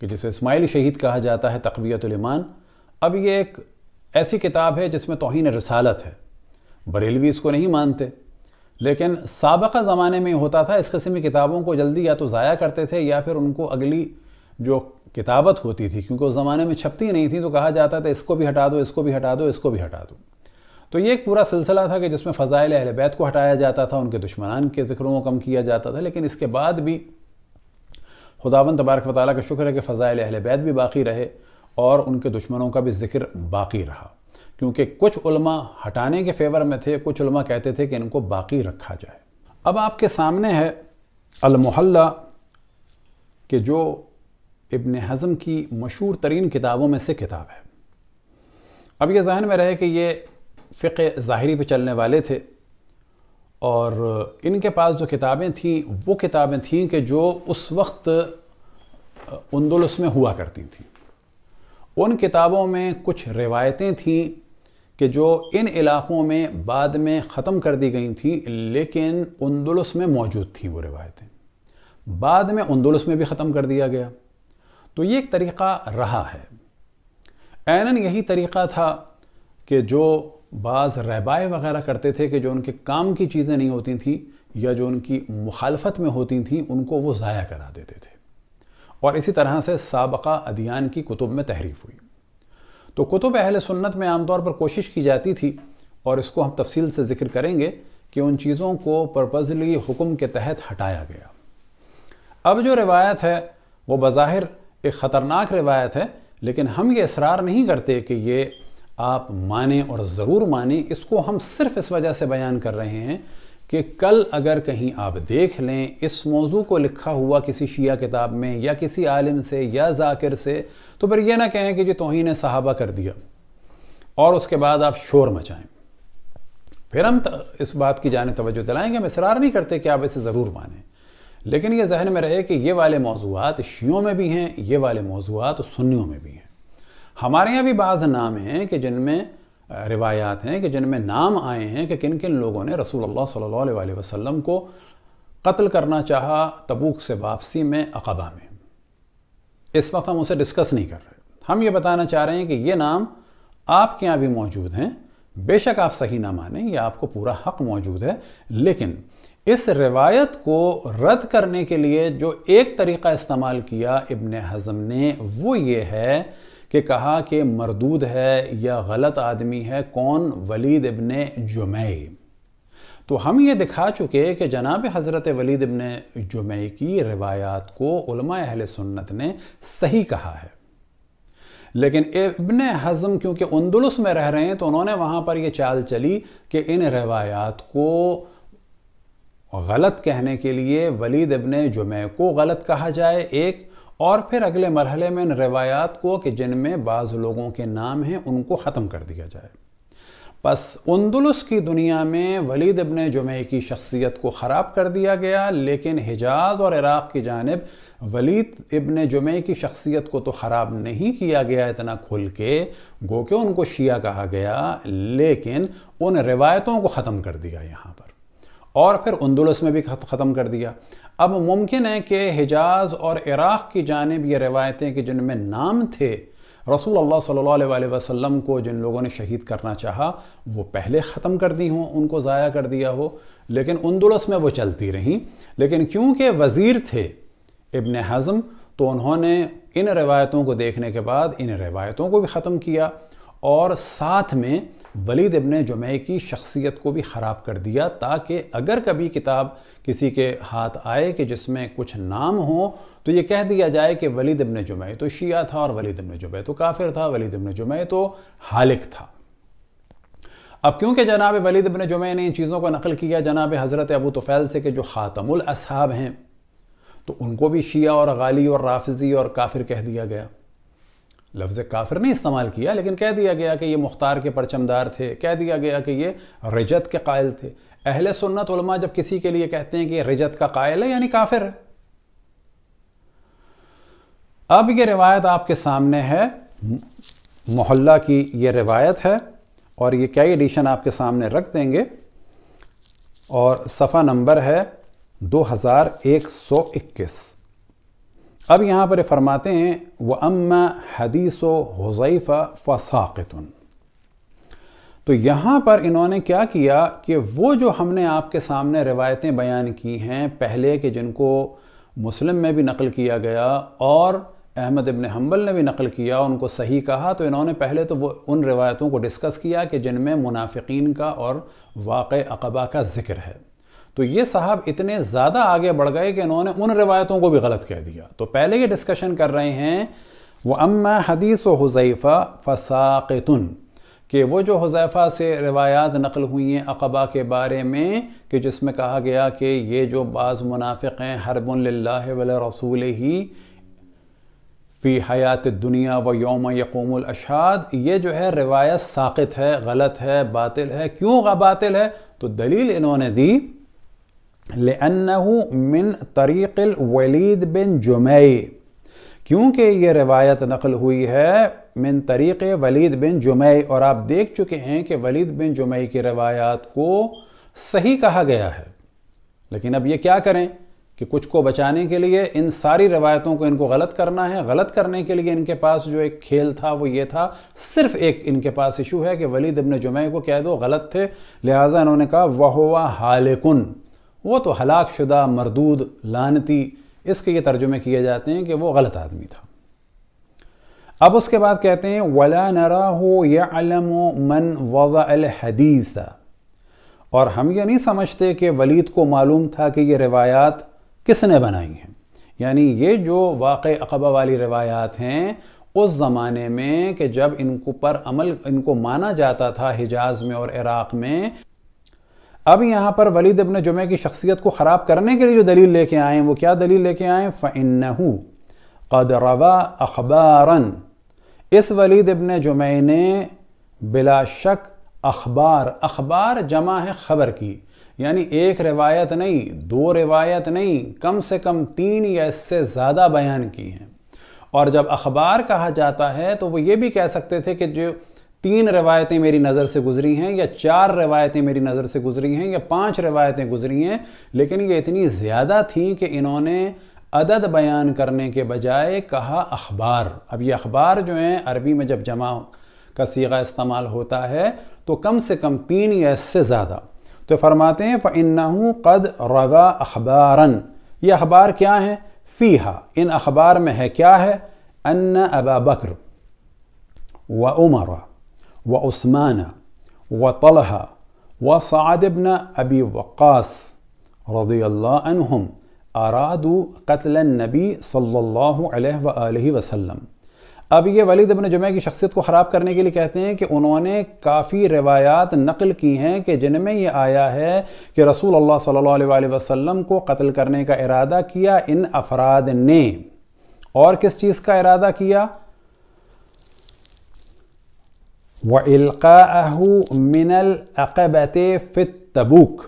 Speaker 1: कि जिसे इस्माइल शहीद कहा जाता है तकवीतमान अब ये एक ऐसी किताब है जिसमें तोहन रसालत है बरेलवी इसको नहीं मानते लेकिन सबका ज़माने में होता था इस किस्म की किताबों को जल्दी या तो ज़ाया करते थे या फिर उनको अगली जो किताबत होती थी क्योंकि उस ज़माने में छपती नहीं थी तो कहा जाता था इसको भी हटा दो इसको भी हटा दो इसको भी हटा दो तो ये एक पूरा सिलसिला था कि जिसमें फ़ज़ाइल अहल बैत को हटाया जाता था उनके दुश्मनान के ज़िक्रों को कम किया जाता था लेकिन इसके बाद भी खुदावन तबारक वाली का शुक्र है कि फ़ज़ाइल अहल बैत भी बाकी रहे और उनके दुश्मनों का भी जिक्र बाकी रहा क्योंकि कुछ उलमा हटाने के फेवर में थे कुछ उलमा कहते थे कि इनको बाकी रखा जाए अब आपके सामने है अलमहल्ला कि जो इबन हज़म की मशहूर तरीन किताबों में से किताब है अब यह जहन में रहे कि ये फ़िक़ ज़ाहरी पे चलने वाले थे और इनके पास जो किताबें थीं वो किताबें थीं कि जो उस वक्त उन्दुलस में हुआ करती थीं उन किताबों में कुछ रिवायतें थीं कि जो इन इलाक़ों में बाद में ख़त्म कर दी गई थीं लेकिन उन्दुलस में मौजूद थीं वो रिवायतें बाद में उन्दुलस में भी ख़त्म कर दिया गया तो ये एक तरीक़ा रहा है एनन यही तरीक़ा था कि जो बाज़ रहबाए वगैरह करते थे कि जो उनके काम की चीज़ें नहीं होती थी या जो उनकी मुखालफत में होती थी उनको वो ज़ाया करा देते थे और इसी तरह से सबका अदियान की कुतुब में तहरीफ हुई तो कुतुब अहल सुन्नत में आमतौर पर कोशिश की जाती थी और इसको हम तफसील से ज़िक्र करेंगे कि उन चीज़ों को पर्पज़ली हुक्म के तहत हटाया गया अब जो रिवायत है वो बज़ाहिर एक ख़तरनाक रिवायत है लेकिन हम ये इसरार नहीं करते कि ये आप माने और ज़रूर माने इसको हम सिर्फ इस वजह से बयान कर रहे हैं कि कल अगर कहीं आप देख लें इस मौजू को लिखा हुआ किसी शिया किताब में या किसी आलिम से या जाकिर से तो फिर यह ना कहें कि जी ने सहाबा कर दिया और उसके बाद आप शोर मचाएं फिर हम इस बात की जान तवज्जो दिलाएंगे हम इसरार नहीं करते कि आप इसे ज़रूर माने लेकिन ये जहन में रहे कि ये वाले मौजूद शियों में भी हैं ये वाले मौजूद सुन्नियों में भी हैं हमारे यहाँ भी बाज़ नाम हैं कि जिनमें रिवायात हैं कि जिनमें नाम आए हैं कि किन किन लोगों ने रसूल अल्लाह सल्लल्लाहु अलैहि वसल्लम को कत्ल करना चाहा तबूक से वापसी में अकबा में इस वक्त हम उसे डिस्कस नहीं कर रहे हम ये बताना चाह रहे हैं कि ये नाम आपके यहाँ भी मौजूद हैं बेशक आप सही ना माने ये आपको पूरा हक मौजूद है लेकिन इस रिवायत को रद्द करने के लिए जो एक तरीका इस्तेमाल किया इबन हज़म ने वो ये है कि कहा कि मरदूद है या गलत आदमी है कौन वलीद इबन जुमे तो हम ये दिखा चुके कि जनाब हज़रत वलीद इबन जुमे की रिवायात को अहल सुन्नत ने सही कहा है लेकिन इबन हज़म क्योंकि उन्दुलस में रह रहे हैं तो उन्होंने वहाँ पर यह चाल चली कि इन रवायात को गलत कहने के लिए वलीद इबन जुमे को गलत कहा जाए एक और फिर अगले मरहले में इन रवायात को कि जिनमें बाज़ लोगों के नाम हैं उनको ख़त्म कर दिया जाए बस उन्दुलस की दुनिया में वलीद इबन जुमे की शख्सियत को ख़राब कर दिया गया लेकिन हिजाज़ और इराक़ की जानब वलीद इबन जुमे की शख्सियत को तो ख़राब नहीं किया गया इतना खुल के गो के उनको शिया कहा गया लेकिन उन रिवायतों को ख़त्म कर दिया यहाँ पर और फिर उन्दुलस में भी ख़त्म कर दिया अब मुमकिन है कि हिजाज और इराक़ की जानब ये रवायतें कि जिनमें नाम थे रसूल अल्लाह सल्लल्लाहु अलैहि वसल्लम को जिन लोगों ने शहीद करना चाहा वो पहले ख़त्म कर दी हों उनको ज़ाया कर दिया हो लेकिन उन दुलस में वो चलती रहीं लेकिन क्योंकि वज़ीर थे इबन हज़म तो उन्होंने इन रवायतों को देखने के बाद इन रवायतों को भी ख़त्म किया और साथ में वलीद इबन जुमे की शख्सियत को भी ख़राब कर दिया ताकि अगर कभी किताब किसी के हाथ आए कि जिसमें कुछ नाम हो तो ये कह दिया जाए कि वलीद इबन जुमे तो शिया था और वलीद इबन जुमे तो काफिर था वलीद इबन जुमे तो हालिक था अब क्योंकि जनाब वलीद इबन जुमे ने इन चीज़ों को नकल किया जनाब हज़रत अबू तुफ़ैल से कि जो ख़ातमुल असहाब हैं तो उनको भी शिया और गाली और राफजी और काफिर कह दिया गया लफ्ज़ काफिर नहीं इस्तेमाल किया लेकिन कह दिया गया कि ये मुख्तार के परचमदार थे कह दिया गया कि ये रजत के कायल थे अहले सुन्नत उलमा जब किसी के लिए कहते हैं कि रजत का कायल है यानी काफिर है अब ये रिवायत आपके सामने है मोहल्ला की ये रिवायत है और ये कई एडिशन आपके सामने रख देंगे और सफ़ा नंबर है इक्कीस अब यहाँ पर फरमाते हैं व अम्मा हदीस हज़ैफ़ा फ़साक़तुन तो यहाँ पर इन्होंने क्या किया कि वो जो हमने आपके सामने रिवायतें बयान की हैं पहले के जिनको मुस्लिम में भी नकल किया गया और अहमद इबन हम्बल ने भी नकल किया उनको सही कहा तो इन्होंने पहले तो वो उन रिवायतों को डिस्कस किया कि जिनमें मुनाफिकीन का और वाक़ अकबा का ज़िक्र है तो ये साहब इतने ज़्यादा आगे बढ़ गए कि इन्होंने उन रिवायतों को भी गलत कह दिया तो पहले ये डिस्कशन कर रहे हैं वो अम्मा हदीस हुज़ैफ़ा फ़साक़ुन कि वो जो हुजैफ़ा से रवायात नकल हुई हैं अकबा के बारे में कि जिसमें कहा गया कि ये जो बाज़ मुनाफ़िक हैं हरबुल्ला वल रसूल ही फ़ी हयात दुनिया व योम यकूमल ये जो है रिवायत साक़त है गलत है बातिल है क्यों बातिल है तो दलील इन्होंने दी लन्नहू मिन तरीक़ वलीद बिन जुमई क्योंकि ये रिवायत नकल हुई है मिन तरीक़ वलीद बिन जुमई और आप देख चुके हैं कि वलीद बिन जुमई की रवायात को सही कहा गया है लेकिन अब ये क्या करें कि कुछ को बचाने के लिए इन सारी रवायतों को इनको गलत करना है गलत करने के लिए इनके पास जो एक खेल था वो ये था सिर्फ एक इनके पास इशू है कि वलीद इबन जुमे को कह दो गलत थे लिहाजा इन्होंने कहा वह हालिकुन वो तो हलाक शुदा मरदूद लानती इसके ये तर्जुमे किए जाते हैं कि वो गलत आदमी था अब उसके बाद कहते हैं वला नरा हो यालम मन वज़ाहदीसा और हम ये नहीं समझते कि वलीद को मालूम था कि ये रिवायात किसने बनाई हैं यानी ये जो वाक़ अकबा वाली रिवायात हैं उस ज़माने में कि जब इनको पर अमल इनको माना जाता था हिजाज़ में और इराक़ में अब यहाँ पर वलीद अबन जुमे की शख्सियत को ख़राब करने के लिए जो दलील लेके आए हैं वो क्या दलील लेके आए हैं कद रवा अखबारन इस वलीद अबन जुमे ने बिला शक अखबार अखबार जमा है ख़बर की यानी एक रिवायत नहीं दो रिवायत नहीं कम से कम तीन या इससे ज़्यादा बयान की हैं और जब अखबार कहा जाता है तो वो ये भी कह सकते थे कि जो तीन रवायतें मेरी नज़र से गुजरी हैं या चार रवायतें मेरी नज़र से गुजरी हैं या पांच रवायतें गुजरी हैं लेकिन ये इतनी ज़्यादा थी कि इन्होंने अदद बयान करने के बजाय कहा अखबार अब ये अखबार जो हैं अरबी में जब जमा का सीगा इस्तेमाल होता है तो कम से कम तीन या इससे ज़्यादा तो फरमाते हैं फ़िन्ना कद रवा अखबारन ये अखबार क्या हैं फ़ीहा इन अखबार में है क्या है अन्ना अबा बकर व उमरा وعثمان وطلحة وسعد بن أبي وقاص رضي الله عنهم أرادوا قتل النبي صلى الله عليه وآله वसल्लम अब ये वलीद अबिन जुमे की शख्सियत को ख़राब करने के लिए कहते हैं कि उन्होंने काफ़ी रवायात नकल की हैं कि जिनमें ये आया है कि रसूल अल्लाह सल्लल्लाहु अलैहि वसल्लम को कत्ल करने का इरादा किया इन अफराद ने और किस चीज़ का इरादा किया वलकाहू मिनल अकबत फित तबूक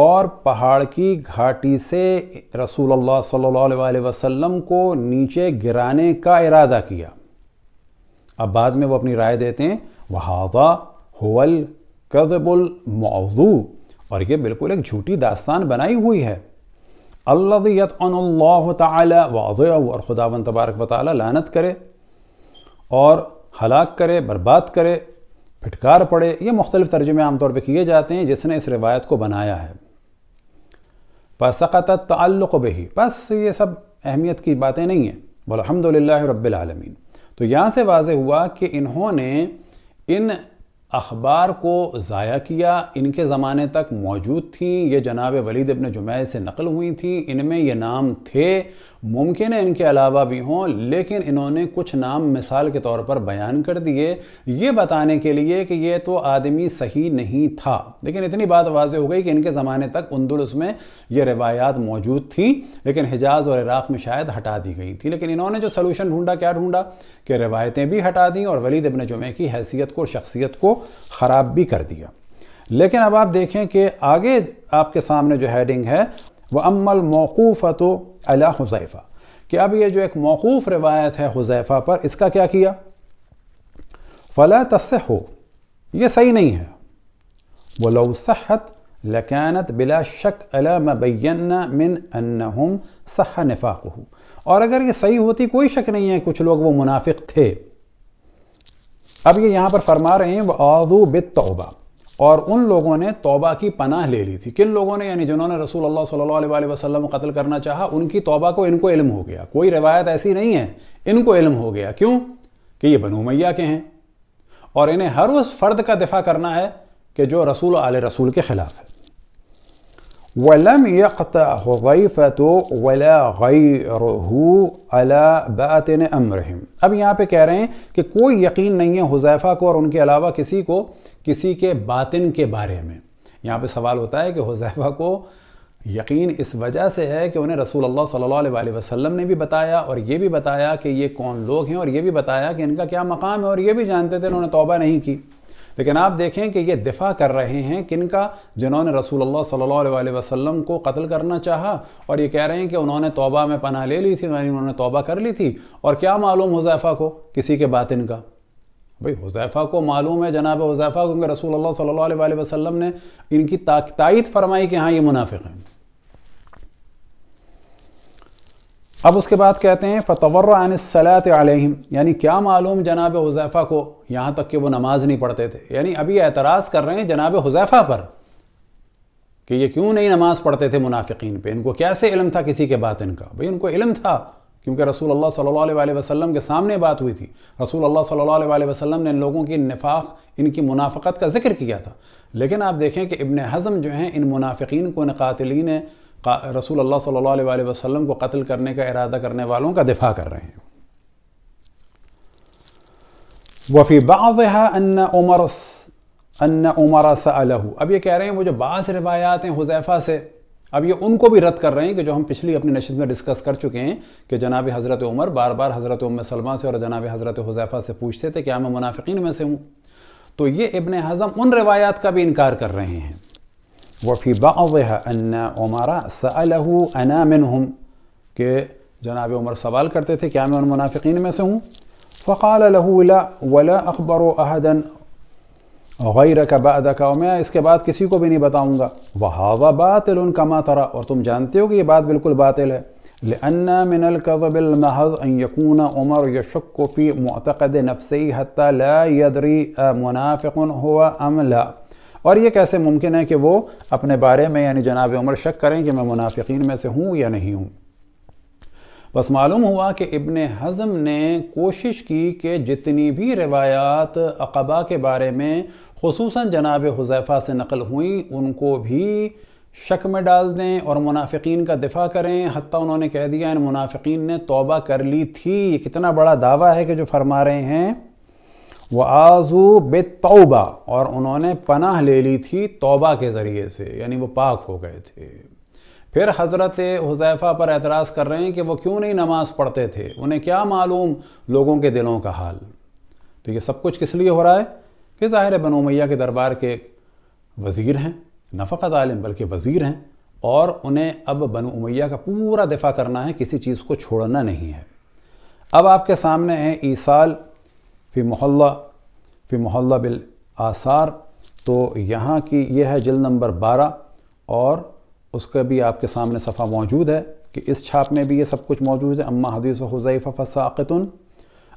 Speaker 1: और पहाड़ की घाटी से रसूल अल्लाह सल्लल्लाहु को नीचे गिराने का इरादा किया अब बाद में वो अपनी राय देते हैं वहादा होल कदबुल मौजू और ये बिल्कुल एक झूठी दास्तान बनाई हुई है अल्लात वाज़ और खुदावन तबारक वाली लानत करे और हलाक करे बर्बाद करे फिटकार पड़े ये मुख्तलिफ तर्जुमे आमतौर पर किए जाते हैं जिसने इस रिवायत को बनाया है पसकत तल्लुक़ बही बस ये सब अहमियत की बातें नहीं हैं बोलो हमदल रबालमीन तो यहाँ से वाज हुआ कि इन्होंने इन अखबार को ज़ाया किया इनके ज़माने तक मौजूद थी ये जनाब वलीद अपन जुमैल से नकल हुई थी इनमें ये नाम थे मुमकिन है इनके अलावा भी हों लेकिन इन्होंने कुछ नाम मिसाल के तौर पर बयान कर दिए ये बताने के लिए कि ये तो आदमी सही नहीं था लेकिन इतनी बात वाज हो गई कि इनके ज़माने तक उन्दुलस में ये रवायात मौजूद थी लेकिन हिजाज़ और इराक़ में शायद हटा दी गई थी लेकिन इन्होंने जो सलूशन ढूंढा क्या ढूंढा कि रवायतें भी हटा दी और वलीद इबन जुमे की हैसियत को शख्सियत को ख़राब भी कर दिया लेकिन अब आप देखें कि आगे आपके सामने जो हैडिंग है वह अमल मौकूफ़ तो अला हुज़ैफ़ा कि अब ये जो एक मौकूफ़ रिवायत है हुज़ैफ़ा पर इसका क्या किया फ़ला तस् हो यह सही नहीं है वलो सहत लकानत बिला शक अला मबैना मिन अनहम सह नफाक हो और अगर ये सही होती कोई शक नहीं है कुछ लोग वो मुनाफिक थे अब ये यहाँ पर फरमा रहे हैं वाजू बे तोबा और उन लोगों ने तोबा की पनाह ले ली थी किन लोगों ने यानी जिन्होंने रसूल अल्लाह सल्लल्लाहु अलैहि वसल्लम कत्ल करना चाहा उनकी तौबा को इनको इल्म हो गया कोई रवायत ऐसी नहीं है इनको इल्म हो गया क्यों कि ये बनु मैया के हैं और इन्हें हर उस फ़र्द का दिफा करना है कि जो रसूल आल रसूल के ख़िलाफ़ है ولم يقطع حذيفة ولا غيره अला बातिन अमरहम अब यहाँ पे कह रहे हैं कि कोई यकीन नहीं है हुजैफ़ा को और उनके अलावा किसी को किसी के बातिन के बारे में यहाँ पे सवाल होता है कि हुजैफ़ा को यकीन इस वजह से है कि उन्हें रसूल अल्लाह सल्लल्लाहु अलैहि वसल्लम ने भी बताया और ये भी बताया कि ये कौन लोग हैं और ये भी बताया कि इनका क्या मकाम है और ये भी जानते थे उन्होंने तौबा नहीं की लेकिन आप देखें कि ये दिफा कर रहे हैं किन का जिन्होंने रसूलुल्लाह सल्लल्लाहु अलैहि वसल्लम को कत्ल करना चाहा और ये कह रहे हैं कि उन्होंने तौबा में पनाह ले ली थी यानी उन्होंने तौबा कर ली थी और क्या मालूम हुजैफ़ा को किसी के बातिन का भाई हुजैफ़ा को मालूम है जनाब हुजैफ़ा क्योंकि रसूल सल्ला वसलम ने इनकी ताकत फरमाई कि हाँ ये मुनाफिक हैं अब उसके बाद कहते हैं सलात आलिम यानी क्या मालूम जनाब हुजैफ़ा को यहाँ तक कि वो नमाज़ नहीं पढ़ते थे यानी अभी एतराज़ कर रहे हैं जनाब हुजैफ़ा पर कि ये क्यों नहीं नमाज़ पढ़ते थे मुनाफिकीन पे इनको कैसे इलम था किसी के बात इनका भाई इनको इलम था क्योंकि रसूल अल्लाह सल्लल्लाहु अलैहि वसल्लम के सामने बात हुई थी रसूल अल्लाह सल्लल्लाहु अलैहि वसल्लम ने इन लोगों की नफाक इनकी मुनाफ़त का जिक्र किया था लेकिन आप देखें कि इबन हज़म जो हैं इन मुनाफिकीन को नकातलिन रसूल अल्लाह सल्लल्लाहु अलैहि वसल्लम को कत्ल करने का इरादा करने वालों का दिफा कर रहे हैं वफ़ी बामर अन्ना उमर अन्ना अब ये कह रहे हैं वो जो बास रिवायात हैं हुजैफ़ा से अब ये उनको भी रद्द कर रहे हैं कि जो हम पिछली अपनी नशत में डिस्कस कर चुके हैं कि जनाब हज़रत उमर बार बार हज़रत उम सलमा से और जनाब हज़रत हुजैफ़ा से पूछते थे क्या मैं मुनाफिकीन में से हूँ तो ये इबन हज़म उन रिवायात का भी इनकार कर रहे हैं وفي بعضها أن عمراء سأله أنا منهم كي جناب عمر سوال کرتے تھے کیا من المنافقين میں سے ہوں فقال له لا ولا أخبر أحدا غيرك بعدك وما اس کے بعد کسی کو بھی نہیں بتاؤں گا وهذا باطل كما ترى اور تم جانتے ہو کہ یہ بات بالکل باطل ہے لأن من الكذب المحض أن يكون عمر يشك في معتقد نفسه حتى لا يدري منافق هو أم لا और ये कैसे मुमकिन है कि वो अपने बारे में यानी जनाब उमर शक करें कि मैं मुनाफिकीन में से हूँ या नहीं हूँ बस मालूम हुआ कि इबन हज़म ने कोशिश की कि जितनी भी रवायात अकबा के बारे में खसूस जनाब हुजैफ़ा से नकल हुई उनको भी शक में डाल दें और मुनाफिकीन का दिफा करें हती उन्होंने कह दिया इन मुनाफिकीन ने तोबा कर ली थी ये कितना बड़ा दावा है कि जो फरमा रहे हैं व आज़ू बेतौबा और उन्होंने पनाह ले ली थी तोबा के ज़रिए से यानी वो पाक हो गए थे फिर हज़रत हुजैफ़ा पर एतराज़ कर रहे हैं कि वो क्यों नहीं नमाज़ पढ़ते थे उन्हें क्या मालूम लोगों के दिलों का हाल तो ये सब कुछ किस लिए हो रहा है कि ज़ाहिर बनोमैया मैया के दरबार के वज़ीर हैं न फ़कत आलम बल्कि वज़ीर हैं और उन्हें अब बनु उमैया का पूरा दिफा करना है किसी चीज़ को छोड़ना नहीं है अब आपके सामने है ईसाल फी मोहल्ला फी मोहल्ला बिल आसार तो यहाँ की यह है जल नंबर बारह और उसका भी आपके सामने सफ़ा मौजूद है कि इस छाप में भी ये सब कुछ मौजूद है अम्मा हदीस हुज़ैफ़ा फ़साक़तन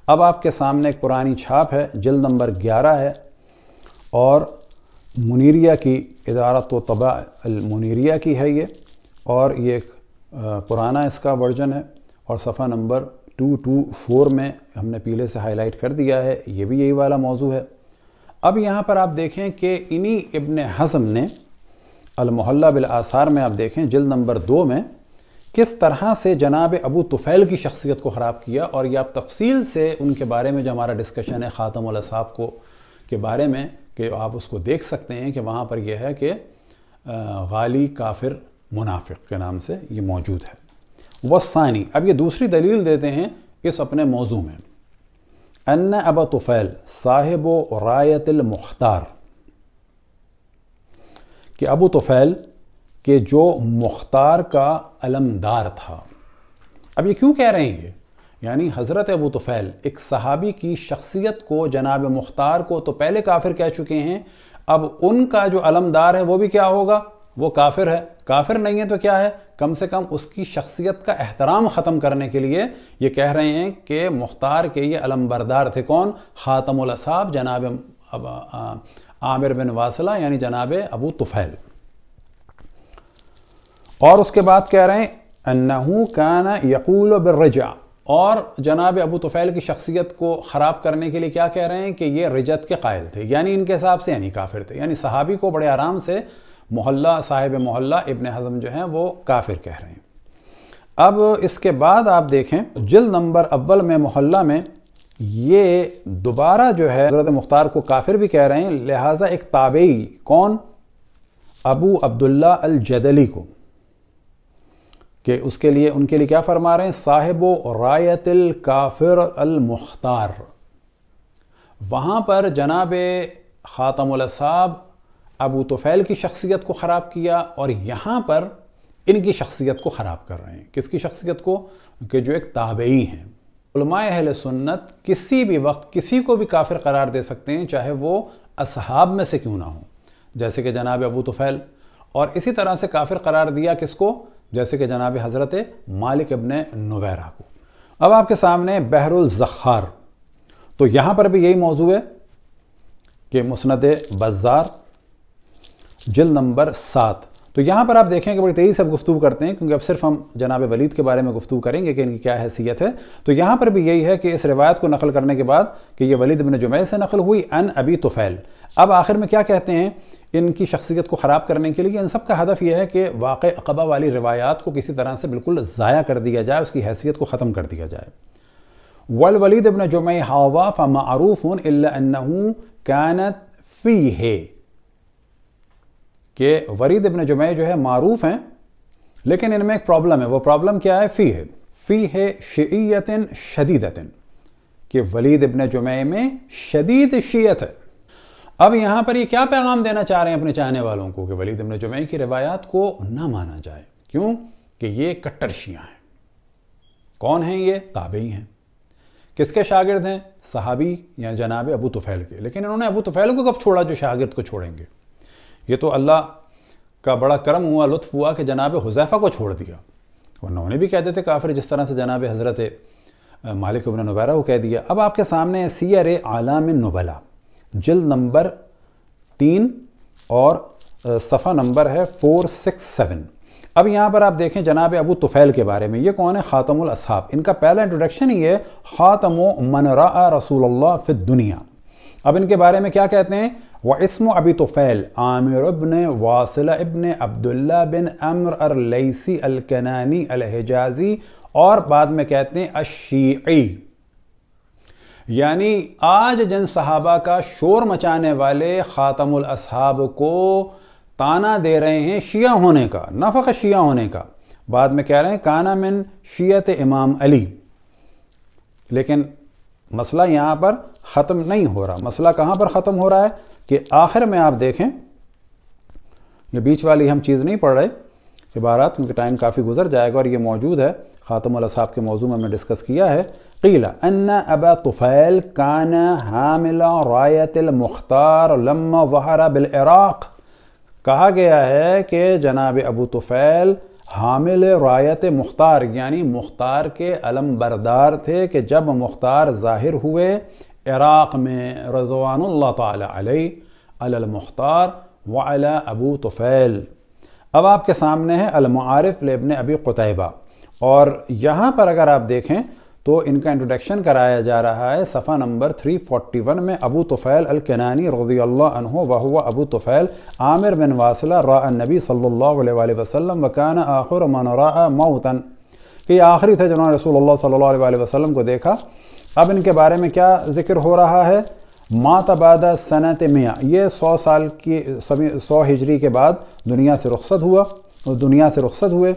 Speaker 1: अब आपके सामने एक पुरानी छाप है जल नंबर ग्यारह है और मुनीरिया की इदारत तबा मुनीरिया की है ये और ये एक पुराना इसका वर्जन है और सफ़ा नंबर टू टू फोर में हमने पीले से हाईलाइट कर दिया है ये भी यही वाला मौजू है अब यहाँ पर आप देखें कि इन्हीं इबन हज़म ने अलमोहल्ला बिल आसार में आप देखें जिल नंबर दो में किस तरह से जनाब अबू तुफ़ैल की शख्सियत को ख़राब किया और ये आप तफसील से उनके बारे में जो हमारा डिस्कशन है ख़ातम साहब को के बारे में कि आप उसको देख सकते हैं कि वहाँ पर यह है कि गाली काफिर मुनाफिक के नाम से ये मौजूद है वसानी अब ये दूसरी दलील देते हैं इस अपने मौजू में अन अब तुफ़ैल साहिब रायतमख्तार कि अबू तुफ़ैल के जो मुख्तार का अलमदार था अब ये क्यों कह रहे हैं ये यानी हज़रत अबू तुफ़ैल एक सहाबी की शख्सियत को जनाब मुख्तार को तो पहले काफिर कह चुके हैं अब उनका जो अलमदार है वो भी क्या होगा वो काफिर है काफिर नहीं है तो क्या है कम से कम उसकी शख्सियत का एहतराम ख़त्म करने के लिए ये कह रहे हैं कि मुख्तार के ये अलमबरदार थे कौन ख़ातमसाब जनाब अब, आमिर बिन वासला यानी जनाब अबू तुफ़ैल और उसके बाद कह रहे हैं नहू कान यकूल बर्रजा और जनाब अबू तुफ़ैल की शख्सियत को ख़राब करने के लिए क्या कह रहे हैं कि ये रिजत के कायल थे यानी इनके हिसाब से यानी काफिर थे यानी सहाबी को बड़े आराम से मोहल्ला साहिब मोहल्ला इबन हज़म जो हैं वो काफिर कह रहे हैं अब इसके बाद आप देखें जिल नंबर अव्वल में मोहल्ला में ये दोबारा जो है हज़रत मुख्तार को काफिर भी कह रहे हैं लिहाजा एक ताबई कौन अबू अब्दुल्ला अल जदली को कि उसके लिए उनके लिए क्या फरमा रहे हैं साहिब रायतिल काफिर अल मुख्तार वहाँ पर जनाब ख़ातमुल साहब अबू तोफ़ैल की शख्सियत को ख़राब किया और यहाँ पर इनकी शख्सियत को ख़राब कर रहे हैं किसकी शख्सियत को कि जो एक ताबई हैं अहल सुन्नत किसी भी वक्त किसी को भी काफिर करार दे सकते हैं चाहे वो असहाब में से क्यों ना हो जैसे कि जनाब अबू तोफ़ैल और इसी तरह से काफिर करार दिया किसको जैसे कि जनाब हज़रत मालिक अबन नवैरा को अब आपके सामने बहरुलज़ार तो यहाँ पर भी यही मौजू है कि मुसनद बज़ार जल नंबर सात तो यहाँ पर आप देखें कि बड़ी तेज़ी से अब गुफ्तु करते हैं क्योंकि अब सिर्फ हम जनाब वलीद के बारे में गुफ्तु करेंगे कि इनकी क्या हैसियत है तो यहाँ पर भी यही है कि इस रिवायत को नकल करने के बाद कि ये वलीद बिन जुमै से नकल हुई अन अबी तुफ़ैल अब आखिर में क्या कहते हैं इनकी शख्सियत को ख़राब करने के लिए इन सब का हदफ यह है कि वाक़ अकबा वाली रवायात को किसी तरह से बिल्कुल ज़ाया कर दिया जाए उसकी हैसियत को ख़त्म कर दिया जाए वल वलीद बिन जुमै हावा फ़ मरूफ़ कानत फ़ी है कि वरीद इबन जुमे जो है मरूफ हैं लेकिन इनमें एक प्रॉब्लम है वो प्रॉब्लम क्या है फ़ी है फ़ी है शीयतिन शदीदतिन कि वलीद इबन जुमे में शदीद शीयत है अब यहाँ पर ये क्या पैगाम देना चाह रहे हैं अपने चाहने वालों को कि वलीद इबन जुमे की रिवायात को ना माना जाए क्यों कि ये कट्टर शिया हैं कौन हैं ये ताबई हैं किसके शागिर्द हैं सहाबी या जनाब अबू तुफ़ैल के लेकिन इन्होंने अबू तुफ़ैल को कब छोड़ा जो शागिर्द को छोड़ेंगे ये तो अल्लाह का बड़ा करम हुआ लुत्फ हुआ कि जनाब हुजैफ़ा को छोड़ दिया वरना उन्हें भी कहते थे काफिर जिस तरह से जनाब हज़रत मालिक उबन नबैरा को कह दिया अब आपके सामने सी आर ए आलाम नबला जल नंबर तीन और सफ़ा नंबर है फोर सिक्स सेवन अब यहाँ पर आप देखें जनाब अबू तुफ़ैल के बारे में ये कौन है ख़ातमुल असहाब इनका पहला इंट्रोडक्शन ही है ख़ातम मनरा रसूल फ़िर दुनिया अब इनके बारे में क्या कहते हैं واسم أبي طفيل عامر بن واصلة ابن अब्दुल्ला बिन अम्र अरलसी अलकनानी अलहजाजी और बाद में कहते हैं अशी यानी आज जन सहाबा का शोर मचाने वाले ख़ातमुल असहाब को ताना दे रहे हैं शिया होने का नफक शिया होने का बाद में कह रहे हैं काना मिन शीत इमाम अली लेकिन मसला यहाँ पर ख़त्म नहीं हो रहा मसला कहाँ पर ख़त्म हो रहा है कि आखिर में आप देखें ये बीच वाली हम चीज़ नहीं पढ़ रहे इबारत क्योंकि टाइम काफ़ी गुजर जाएगा और ये मौजूद है अल साहब के मौजू में हमने डिस्कस किया है कीला अन्ना अबा तुफ़ैल कान हामिला रायतिल मुख्तार लम्मा वहरा बिल इराक़ कहा गया है कि जनाब अबू तुफ़ैल हामिल रायत मुख्तार यानी मुख्तार के अलम बरदार थे कि जब मुख्तार ज़ाहिर हुए इराक़ में रजवान तलमख्तार वाला अबू तुफ़ैल अब आपके सामने है अलमारफ़ लेबन अबी कुतैबा और यहाँ पर अगर आप देखें तो इनका इंट्रोडक्शन कराया जा रहा है सफ़ा नंबर 341 में अबू तुफ़ैल अलकनानी रजी अल्लाह अबू तुफ़ैल आमिर बिन वासिला रा नबी सल्ला वसलम वकान आखिर मनोरा मऊतन कि आखिरी थे जिन्होंने रसूल सल्ला वसलम को देखा अब इनके बारे में क्या जिक्र हो रहा है मातबादा सनत मियाँ ये सौ साल की सभी सौ हिजरी के बाद दुनिया से रुखसत हुआ दुनिया से रुखसत हुए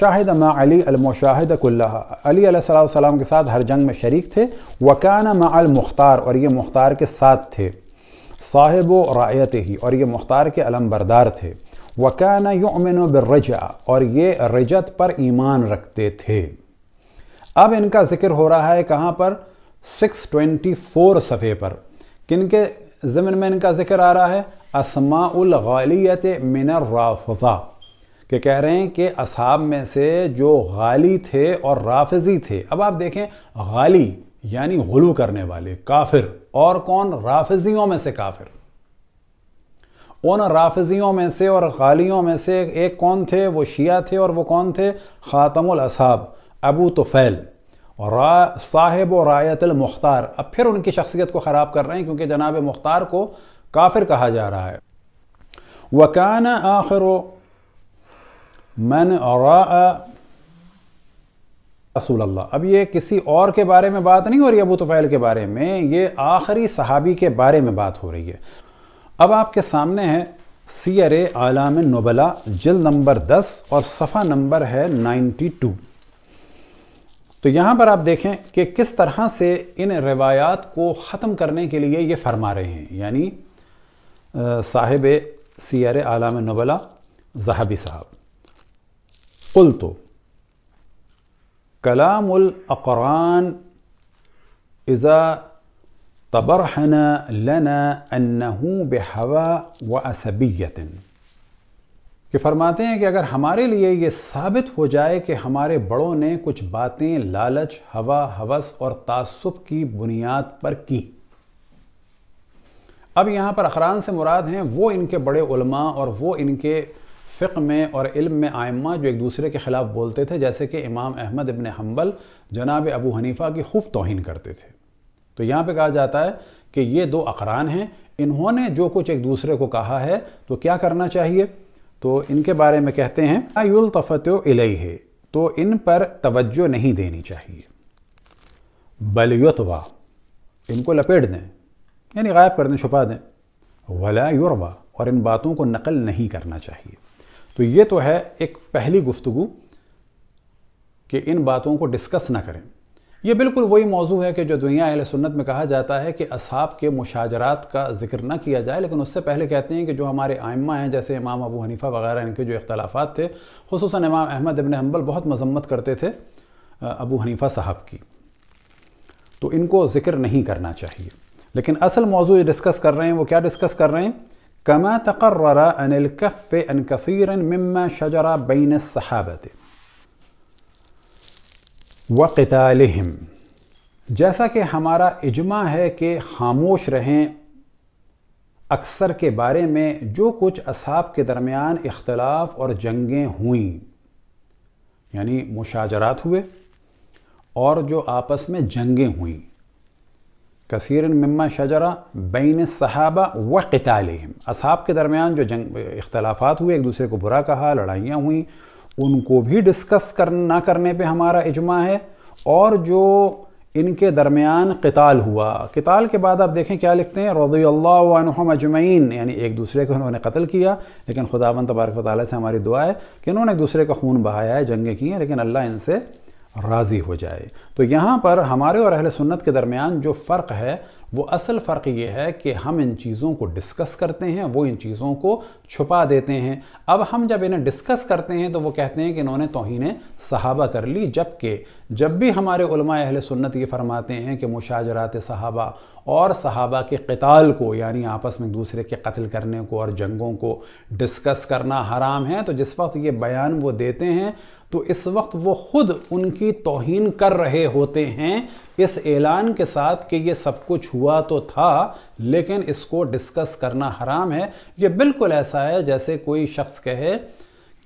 Speaker 1: शाहिद मा अली अलमुशाहिद के साथ हर जंग में शरीक थे वकान मा अलमुख्तार और ये मुख्तार के साथ थे साहिब रायत ही और ये मुख्तार के अलमबरदार थे वकान युमिन बरजा और ये रजत पर ईमान रखते थे अब इनका जिक्र हो रहा है कहाँ पर 624 सफ़े पर किन के जमिन में इनका जिक्र आ रहा है असमाउलियत मिनर राफ़ा के कह रहे हैं कि असाब में से जो गाली थे और राफजी थे अब आप देखें गाली यानी गलू करने वाले काफिर और कौन राफजियों में से काफिर उन राफजियों में से और गालियों में से एक कौन थे वो शिया थे और वो कौन थे ख़ातमुल असहाब अबू तोफ़ैल और साहेब साहिब और रायतल मुख्तार अब फिर उनकी शख्सियत को ख़राब कर रहे हैं क्योंकि जनाब मुख्तार को काफिर कहा जा रहा है वकान आखिर मन रा रसूल अब ये किसी और के बारे में बात नहीं हो रही अबू तुफ़ैल के बारे में ये आखिरी सहाबी के बारे में बात हो रही है अब आपके सामने है सीर आलाम नबला जल नंबर दस और सफ़ा नंबर है टू तो यहाँ पर आप देखें कि किस तरह से इन रवायात को ख़त्म करने के लिए ये फरमा रहे हैं यानी साहिब सियर आलाम नबला जहाबी साहब कुल तो अकरान इज़ा तबरहना लना अन्नहू बेहवा व असबियतिन कि फरमाते हैं कि अगर हमारे लिए ये साबित हो जाए कि हमारे बड़ों ने कुछ बातें लालच हवा हवस और तासुब की बुनियाद पर की अब यहाँ पर अखरान से मुराद हैं वो इनके बड़े उलमा और वो इनके फ़िक में और इल्म में आयमा जो एक दूसरे के ख़िलाफ़ बोलते थे जैसे कि इमाम अहमद इबन हम्बल जनाब अबू हनीफ़ा की खूब तोहन करते थे तो यहाँ पे कहा जाता है कि ये दो अकरान हैं इन्होंने जो कुछ एक दूसरे को कहा है तो क्या करना चाहिए तो इनके बारे में कहते हैं आयुल इलई है तो इन पर तवज्जो नहीं देनी चाहिए बलयतवा इनको लपेट दें यानी गायब कर दें छुपा दें वलायरवा और इन बातों को नकल नहीं करना चाहिए तो ये तो है एक पहली गुफ्तु कि इन बातों को डिस्कस ना करें ये बिल्कुल वही मौजू है कि जो दुनिया अहल सुन्नत में कहा जाता है कि असहाब के मुशाजरात का जिक्र ना किया जाए लेकिन उससे पहले कहते हैं कि जो हमारे आयमा हैं जैसे इमाम अबू हनीफ़ा वगैरह इनके जो अख्तलाफा थे खसूस इमाम अहमद इबन हम्बल बहुत मजम्मत करते थे अबू हनीफ़ा साहब की तो इनको ज़िक्र नहीं करना चाहिए लेकिन असल मौजू डिस्कस कर रहे हैं वो क्या डिस्कस कर रहे हैं कमा तकर्रा अनिल कफ़ अन कफ़ीर मम्मा शजरा बैन सहाबत वक़ालम जैसा कि हमारा इजमा है कि खामोश रहें अक्सर के बारे में जो कुछ असाब के दरमियान इख्तलाफ और जंगें हुई यानी मुशाजरात हुए और जो आपस में जंगें हुई कसर मम्मा शजरा बैन सहाबा व कतालम असाब के दरमियान जो जंग इख्तलाफात हुए एक दूसरे को बुरा कहा लड़ाइयाँ हुई उनको भी डिस्कस कर ना करने पे हमारा इजमा है और जो इनके दरमियान कताल हुआ कताल के बाद आप देखें क्या लिखते हैं रज़ी अजमैन यानी एक दूसरे को उन्होंने कत्ल किया लेकिन खुदावन तबारक वाली से हमारी दुआ है कि इन्होंने एक दूसरे का खून बहाया है जंगें की हैं लेकिन अल्लाह इनसे राज़ी हो जाए तो यहाँ पर हमारे और अहल सुन्नत के दरमियान जो फ़र्क है वो असल फ़र्क ये है कि हम इन चीज़ों को डिस्कस करते हैं वो इन चीज़ों को छुपा देते हैं अब हम जब इन्हें डिस्कस करते हैं तो वो कहते हैं कि इन्होंने तोहन सहाबा कर ली जबकि जब भी हमारे अहल सुन्नत ये फरमाते हैं कि मुशाजरात सहाबा और सहाबा के कताल को यानी आपस में दूसरे के कत्ल करने को और जंगों को डिस्कस करना हराम है तो जिस वक्त ये बयान वो देते हैं तो इस वक्त वो ख़ुद उनकी तोहन कर रहे होते हैं इस ऐलान के साथ कि ये सब कुछ हुआ तो था लेकिन इसको डिस्कस करना हराम है ये बिल्कुल ऐसा है जैसे कोई शख्स कहे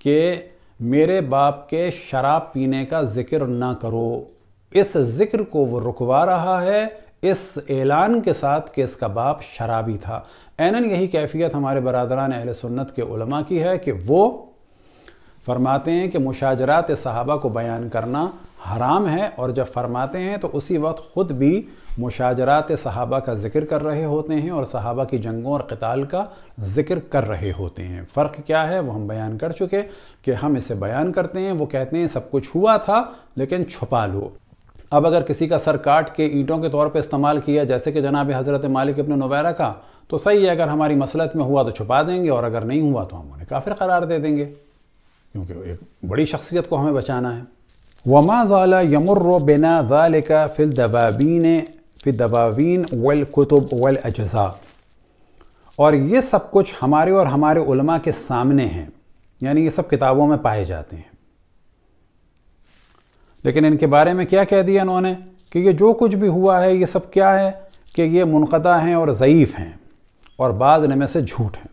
Speaker 1: कि मेरे बाप के शराब पीने का जिक्र ना करो इस जिक्र को वो रुकवा रहा है इस ऐलान के साथ कि इसका बाप शराबी था एनन यही कैफियत हमारे बरदरान अहल सुन्नत के उलमा की है कि वो फरमाते हैं कि मुशाजरात सहाबा को बयान करना हराम है और जब फरमाते हैं तो उसी वक्त ख़ुद भी मुशाजरात सहाबा का जिक्र कर रहे होते हैं और सहाबा की जंगों और कताल का जिक्र कर रहे होते हैं फ़र्क क्या है वो हम बयान कर चुके कि हम इसे बयान करते हैं वो कहते हैं सब कुछ हुआ था लेकिन छुपा लो अब अगर किसी का सर काट के ईंटों के तौर पर इस्तेमाल किया जैसे कि जनाब हज़रत मालिक अपने नवैरा का तो सही है अगर हमारी मसलत में हुआ तो छुपा देंगे और अगर नहीं हुआ तो हम उन्हें काफिर करार दे देंगे क्योंकि एक बड़ी शख्सियत को हमें बचाना है वमा ज़ाला यमर बिना ज़ालिका फ़िल दबाबीन फी वल कुतुब वल अजसा और ये सब कुछ हमारे और हमारे उलमा के सामने हैं यानी ये सब किताबों में पाए जाते हैं लेकिन इनके बारे में क्या कह दिया इन्होंने कि ये जो कुछ भी हुआ है ये सब क्या है कि ये मुनदा हैं और ज़यीफ़ हैं और बाज़ इनमें से झूठ हैं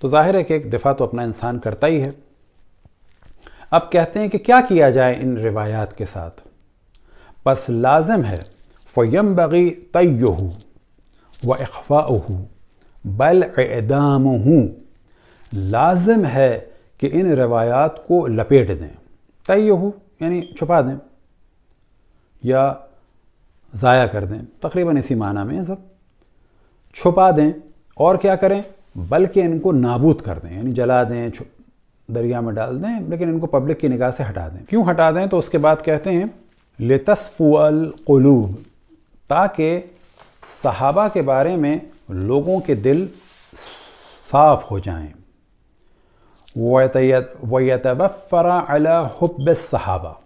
Speaker 1: तो ज़ाहिर है कि एक दफ़ा तो अपना इंसान करता ही है अब कहते हैं कि क्या किया जाए इन रिवायात के साथ बस लाजम है फयम्बगी तयह व अखफ़ाह बल एदाम लाजम है कि इन रवायात को लपेट दें तयह यानी छुपा दें या ज़ाया कर दें तकरीबन इसी माना में सब छुपा दें और क्या करें बल्कि इनको नाबूद कर दें यानी जला दें दरिया में डाल दें लेकिन इनको पब्लिक की निगाह से हटा दें क्यों हटा दें तो उसके बाद कहते हैं लेतसफ़ुअल कलूब ताकि सहाबा के बारे में लोगों के दिल साफ हो जाएं वफ़रा अला हब सहाबा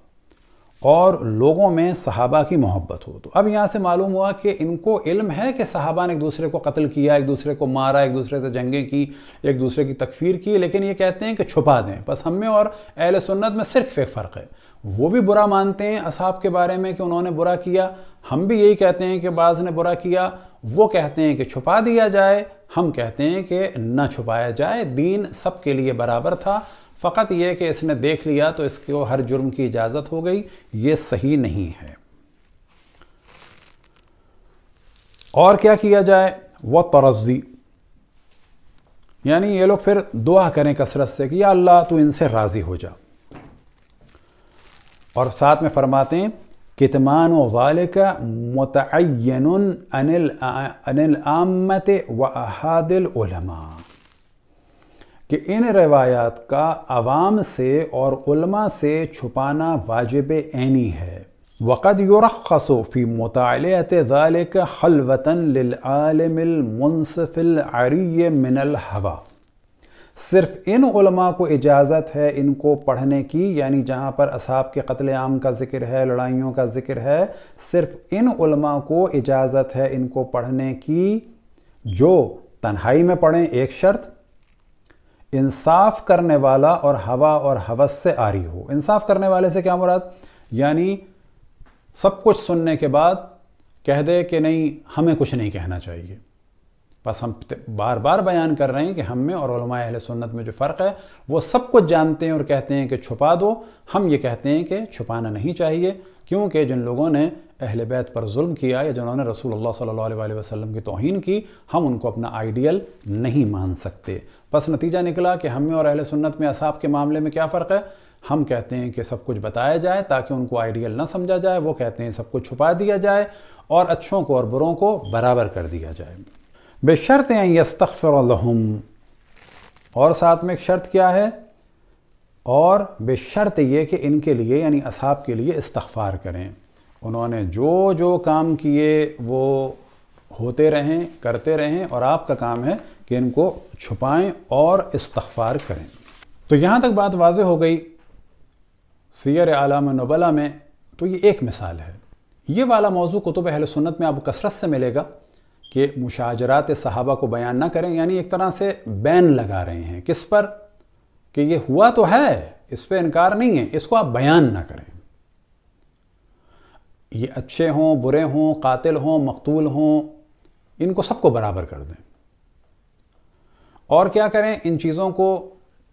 Speaker 1: और लोगों में सहाबा की मोहब्बत हो तो अब यहाँ से मालूम हुआ कि इनको इल्म है कि सहाबा ने एक दूसरे को कत्ल किया एक दूसरे को मारा एक दूसरे से जंगें की एक दूसरे की तकफीर की लेकिन ये कहते हैं कि छुपा दें बस हमें और अहल सुन्नत में सिर्फ एक फ़र्क है वो भी बुरा मानते हैं असाब के बारे में कि उन्होंने बुरा किया हम भी यही कहते हैं कि बाज़ ने बुरा किया वो कहते हैं कि छुपा दिया जाए हम कहते हैं कि न छुपाया जाए दीन सब के लिए बराबर था फ़कत यह कि इसने देख लिया तो इसको हर जुर्म की इजाज़त हो गई ये सही नहीं है और क्या किया जाए वह तरजी यानी ये लोग फिर दुआ करें कसरत से कि या अल्लाह तू इनसे राज़ी हो जा और साथ में फरमाते हैं कितमान वालिक मतन अनिल अनिल आमत व अहादिल उलमा कि इन रवायात का आवाम से और उलमा से छुपाना वाजिब ऐनी है वक़द युरखस फ़ी मुतालत ज़ालिक खलवतन लिलमिलमनसफ़िलरी मिनल हवा सिर्फ इन उलमा को इजाज़त है इनको पढ़ने की यानी जहाँ पर असाब के कत्ल आम का जिक्र है लड़ाइयों का जिक्र है सिर्फ इन उलमा को इजाज़त है इनको पढ़ने की जो तन्हाई में पढ़ें एक शर्त इंसाफ करने वाला और हवा और हवस से आरी हो इंसाफ करने वाले से क्या मुराद यानी सब कुछ सुनने के बाद कह दे कि नहीं हमें कुछ नहीं कहना चाहिए बस हम बार बार बयान कर रहे हैं कि हम में और अहल सुन्नत में जो फ़र्क है वो सब कुछ जानते हैं और कहते हैं कि छुपा दो हम ये कहते हैं कि छुपाना नहीं चाहिए क्योंकि जिन लोगों ने अहल बैत पर जुल्म किया या जिन्होंने रसूल सल्ला वसलम की तोहन की हम उनको अपना आइडियल नहीं मान सकते बस नतीजा निकला कि हम में और अहल सुन्नत में असाब के मामले में क्या फ़र्क है हम कहते हैं कि सब कुछ बताया जाए ताकि उनको आइडियल ना समझा जाए वो कहते हैं सब कुछ छुपा दिया जाए और अच्छों को और बुरों को बराबर कर दिया जाए बेशर्त यस्तफ़रहम और साथ में एक शर्त क्या है और बेशर्त ये कि इनके लिए यानी असाब के लिए इस्तफ़ार करें उन्होंने जो जो काम किए वो होते रहें करते रहें और आपका काम है कि इनको छुपाएं और इस्तफ़ार करें तो यहाँ तक बात वाज हो गई सीर आलाम नबला में तो ये एक मिसाल है ये वाला मौजू कुतुब अहल सुन्नत में आप कसरत से मिलेगा कि मुशाजरात सहाबा को बयान ना करें यानी एक तरह से बैन लगा रहे हैं किस पर कि ये हुआ तो है इस पर इनकार नहीं है इसको आप बयान ना करें ये अच्छे हों बुरे हों कातिल हों मकतूल हों इनको सबको बराबर कर दें और क्या करें इन चीज़ों को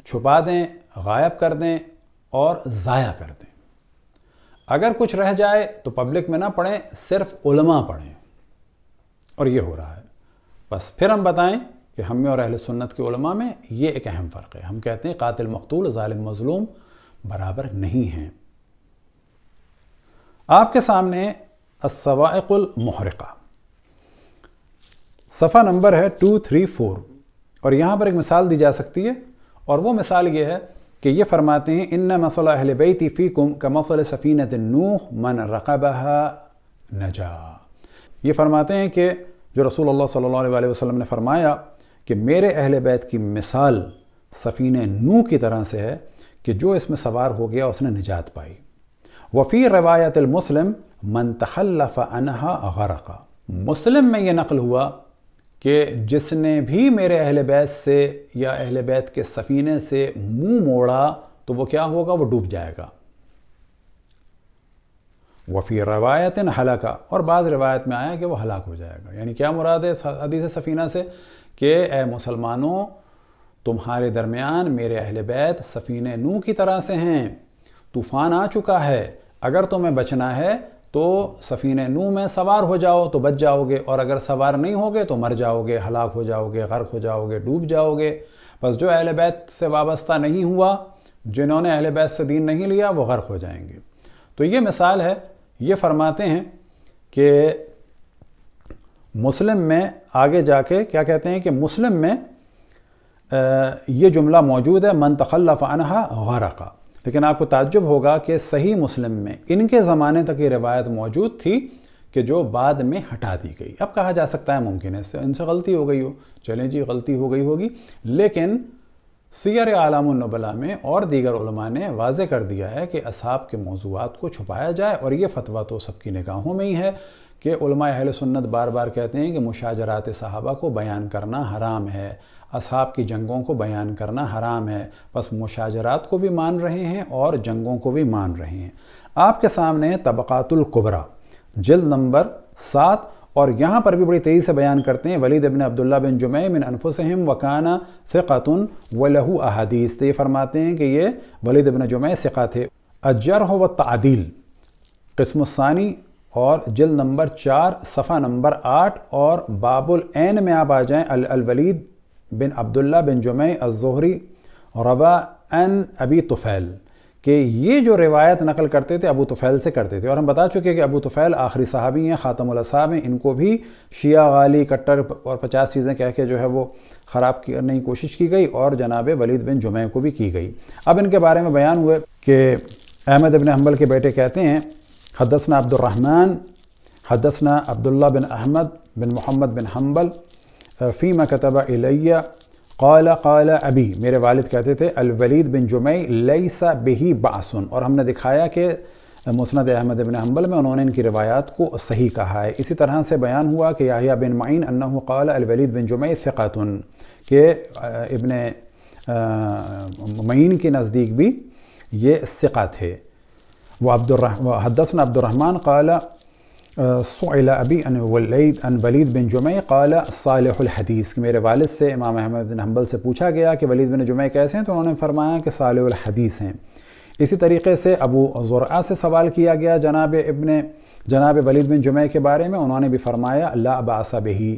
Speaker 1: छुपा दें गायब कर दें और ज़ाया कर दें अगर कुछ रह जाए तो पब्लिक में ना पढ़ें सिर्फ उलमा पढ़ें और ये हो रहा है बस फिर हम बताएं कि हम में और अहल सुन्नत के उलमा में ये एक अहम फ़र्क है हम कहते हैं कातिल मकतूल ालिम मज़लूम बराबर नहीं हैं आपके सामने असवाक़ुलमहरक़ा सफ़ा नंबर है टू थ्री फोर और यहाँ पर एक मिसाल दी जा सकती है और वो मिसाल ये है कि ये फरमाते हैं इन मसल अहल बैती फ़ी कुम का मसल सफ़ीनत नूह मन रकबहा नजा ये फरमाते हैं कि जो रसूल अलैहि वसम ने फरमाया कि मेरे अहल बैत की मिसाल सफ़ीन नू की तरह से है कि जो इसमें सवार हो गया उसने निजात पाई वफ़ी रवायत मुस्लिम मन अनहा गरक़ा मुस्लिम में यह नकल हुआ कि जिसने भी मेरे अहल बैत से या अहल बैत के सफ़ीने से मुँह मोड़ा तो वो क्या होगा वो डूब जाएगा वफ़ी रवायत हलाका और बाज़ रवायत में आया कि वह हलाक हो जाएगा यानी क्या मुराद है हदीस सफ़ीना से कि ए मुसलमानों तुम्हारे दरमियान मेरे अहल बैत सफ़ीन नू की तरह से हैं तूफ़ान आ चुका है अगर तुम्हें बचना है तो सफ़ीन नू में सवार हो जाओ तो बच जाओगे और अगर सवार नहीं होगे तो मर जाओगे हलाक हो जाओगे गर्क हो जाओगे डूब जाओगे बस जो अहल बैत से वाबस्ता नहीं हुआ जिन्होंने अहल बैत से दीन नहीं लिया वो गर्क हो जाएंगे तो ये मिसाल है ये फरमाते हैं कि मुस्लिम में आगे जाके क्या कहते हैं कि मुस्लिम में ये जुमला मौजूद है मन तखल्लफ़ अनहा गरक़ा लेकिन आपको ताज्जुब होगा कि सही मुस्लिम में इनके ज़माने तक ये रिवायत मौजूद थी कि जो बाद में हटा दी गई अब कहा जा सकता है मुमकिन है इनसे गलती हो गई हो चलें जी गलती हो गई होगी लेकिन सीर नबला में और दीगर उलमा ने वाज कर दिया है कि असाब के मौजूद को छुपाया जाए और ये फतवा तो सबकी निगाहों में ही है कि अहल सुन्नत बार बार कहते हैं कि मुशाजरात साहबा को बयान करना हराम है असाब की जंगों को बयान करना हराम है बस मुशाजरात को भी मान रहे हैं और जंगों को भी मान रहे हैं आपके सामने तबक़ातुल्कुबरा जल्द नंबर सात और यहाँ पर भी बड़ी तेज़ी से बयान करते हैं वलीद अबिन अब्दुल्ला बिन जुमै बिन अनफुसहम वकाना फ़िकातुन व लहू अहादीस तो ये फरमाते हैं कि ये वलीद अबिन जुमै सिका थे अजर हो व तदील कस्मसानी और जल नंबर चार सफ़ा नंबर आठ और बाबुल एन में आप आ जाएँ अलवलीद बिन अब्दुल्ला बिन जुमै अज़ोहरी रवा एन अबी तुफ़ैल कि ये जो रिवायत नकल करते थे अबू तुफ़ैल से करते थे और हम बता चुके हैं कि अबू तुफ़ैल आखिरी साहबी हैं ख़ातम साहब हैं इनको भी शिया गाली कट्टर और पचास चीज़ें कह के जो है वो ख़राब करने की कोशिश की गई और जनाब वलीद बिन जुमे को भी की गई अब इनके बारे में बयान हुए कि अहमद अबिन हम्बल के बेटे कहते हैं हदसना अब्दुलरहमान हदसना Abdullah bin Ahmad bin Mohammad bin Hanbal फ़ीमा कतबा इलिया قال قال ابي میرے والد کہتے تھے الولید بن جمعی ليس به باسن اور ہم نے دکھایا کہ مسند احمد بن حنبل میں انہوں نے ان کی روایات کو صحیح کہا ہے اسی طرح سے بیان ہوا کہ یحییٰ بن معین انه قال الولید بن جمعی ثقت کہ ابن معین کے نزدیک بھی یہ ثقت ہے وعبد عبد الرحمن قال सुल अभी वलीद अन वलीद बिन जुमे काल सालह हदीस कि मेरे वालिद से इमाम अहमद बिन हम्बल से पूछा गया कि वलीद बिन जुमे कैसे हैं तो उन्होंने फरमाया कि सालह हदीस हैं इसी तरीके से अबू ज़ुरा से सवाल किया गया जनाब इबन जनाब वलीद बिन जुमे के बारे में उन्होंने भी फरमाया अल्लाह अबासा बही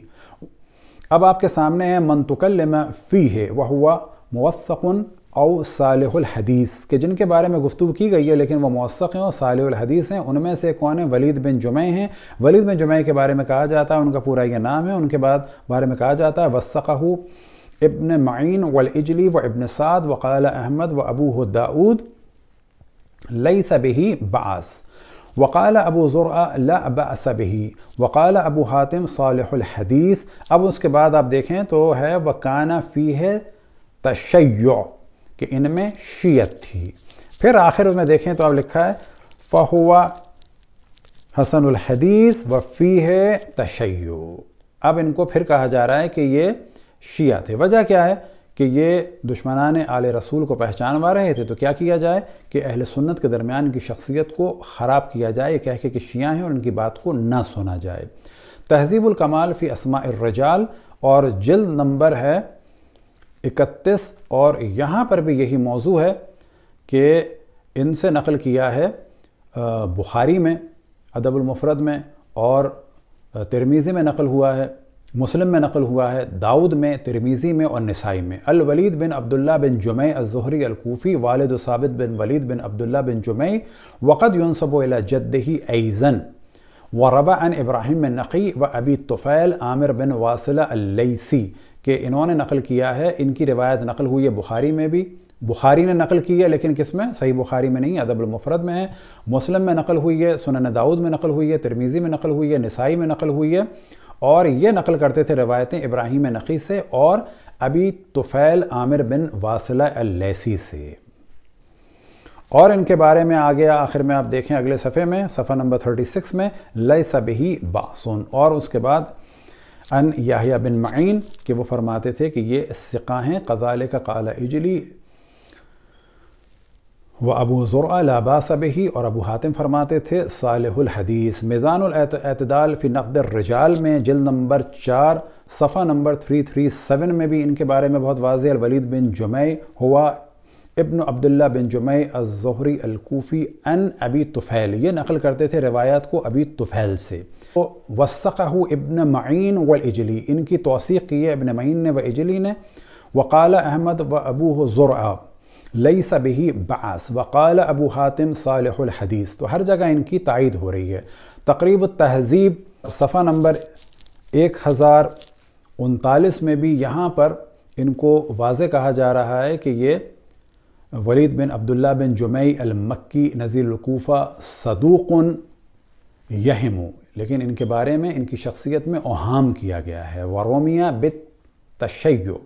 Speaker 1: अब आपके सामने है मनतकलम फ़ी है वह हुआ मवसक़न और सालहदीस के जिनके बारे में गुफ्तु की गई है लेकिन वो मौसक हैं और सालहदीस हैं उनमें से कौन है वलीद बिन जुमे हैं वलीद बिन जुमे के बारे में कहा जाता है उनका पूरा यह नाम है उनके बाद बारे में कहा जाता है वस्क़ू इबन माइन वलजली व इबन साद वक़ाल अहमद व अबू दाऊद लई सबही बास वक़ाल अबू ज़ुरा लबसबही वक़ाल अबू हातिम सालहदीस अब उसके बाद आप देखें तो है वकाना फ़ी है तशैय कि इनमें शीयत थी फिर आखिर में देखें तो अब लिखा है फ़हुआ हसन हदीस व फ़ी है तशैयो अब इनको फिर कहा जा रहा है कि ये शिया थे वजह क्या है कि ये दुश्मनान आल रसूल को पहचानवा रहे थे तो क्या किया जाए कि अहल सुन्नत के दरमियान की शख्सियत को ख़राब किया जाए ये कह के कि शिया हैं और इनकी बात को ना सुना जाए तहजीबुल कमाल फ़ी असमा रजाल और जल्द नंबर है इकतीस और यहाँ पर भी यही मौजू है कि इनसे नकल किया है बुखारी में अदबुलमफरद में और तिरमीज़ी में नकल हुआ है मुस्लिम में नकल हुआ है दाऊद में तिरमीज़ी में और नसाई में वलीद बिन अब्दुल्ला बिन जुमे अज़हरी अलकूफ़ी वालद साबित बिन वलीद बिन अब्दुल्ला बिन जुमे वक़द यूनसब जद्दही ऐज़न व रबा अन इब्राहिम नक़ी व अबी तुफ़ैल आमिर बिन वासिला कि इन्होंने नकल किया है इनकी रिवायत नकल हुई है बुखारी में भी बुखारी ने नकल की है लेकिन किस में सही बुखारी में नहीं अदबल में है मुस्लिम में नकल हुई है सुनन दाऊद में नकल हुई है तिरमीज़ी में नकल हुई है नसाई में नकल हुई है और ये नकल करते थे रवायतें इब्राहिम नकी से और अभी तुफ़ैल आमिर बिन वासिला से और इनके बारे में आ गया आखिर में आप देखें अगले सफ़े में सफ़ा नंबर थर्टी सिक्स में सब ही बासुन और उसके बाद अन याहिया बिन मीन कि वो फरमाते थे कि ये सिका हैं कज़ाल का काला इजली व अबू ज़ुरा ही और अबू हातिम फरमाते थे सालहुल हदीस मिज़ानतदाल फ़ी नकद रजाल में जल नंबर चार सफ़ा नंबर थ्री थ्री सेवन में भी इनके बारे में बहुत वाज अलवलीद बिन जुमे हुआ इब्न अब्दुल्ला बिन जुमे अज़हरी अलकूफ़ी अन अबी तुफ़ैल ये नकल करते थे रवायात को अबी तुफ़ैल से وثقه ابن معين والإجلي इनकी توثيق किए ابن معين ने व इजली ने وقال أحمد وأبوه زرعة ليس به بعث وقال أبو حاتم صالح الحديث तो हर जगह इनकी तायद हो रही है तकरीब तहजीब सफ़ा नंबर एक हज़ार उनतालीस में भी यहाँ पर इनको वाज कहा जा रहा है कि ये वलीद बिन अब्दुल्ला बिन जुमई अलमक्की नज़ीर लकूफ़ा सदूक़ यहमू लेकिन इनके बारे में इनकी शख्सियत में ओहाम किया गया है वरोमिया बित तशैयो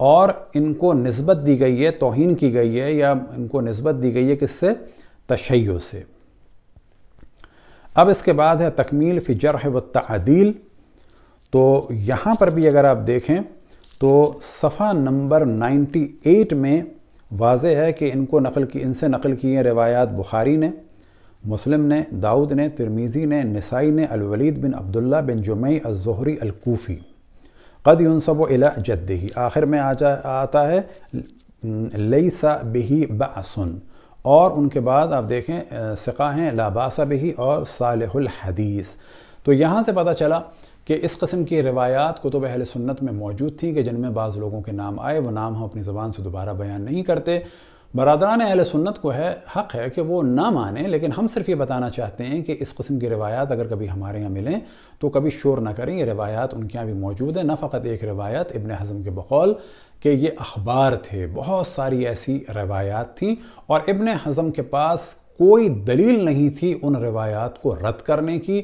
Speaker 1: और इनको नस्बत दी गई है तोहन की गई है या इनको नस्बत दी गई है किससे तशैयो से अब इसके बाद है तकमील फ़िजर व तदील तो यहाँ पर भी अगर आप देखें तो सफ़ा नंबर 98 में वाज है कि इनको नकल की इनसे नकल की हैं रवायात बुखारी ने मुस्लिम ने दाऊद ने तिरमीज़ी ने नसाई ने अलवलीद बिन अब्दुल्ला बिन जुमई अज़ोहरी अलकूफ़ी कद यूनसब अला ही आखिर में आ जा आता है लई सा बही बसन और उनके बाद आप देखें सिका हैं लाबासा बिही और सालहुल हदीस तो यहाँ से पता चला कि इस कस्म की रवायात कुतुब अहल सुन्नत में मौजूद थी कि जिनमें बाज़ लोगों के नाम आए वो नाम हम अपनी ज़बान से दोबारा बयान नहीं करते बरदरान अहल सुन्नत को है हक़ है कि वो ना माने लेकिन हम सिर्फ ये बताना चाहते हैं कि इस कस्म की रवायात अगर कभी हमारे यहाँ मिलें तो कभी शोर ना करें ये रवायात उनके यहाँ भी मौजूद है ना फ़कत एक रवायात इबन हज़म के बकौल के ये अखबार थे बहुत सारी ऐसी रवायात थी और इबन हज़म के पास कोई दलील नहीं थी उन रवायात को रद्द करने की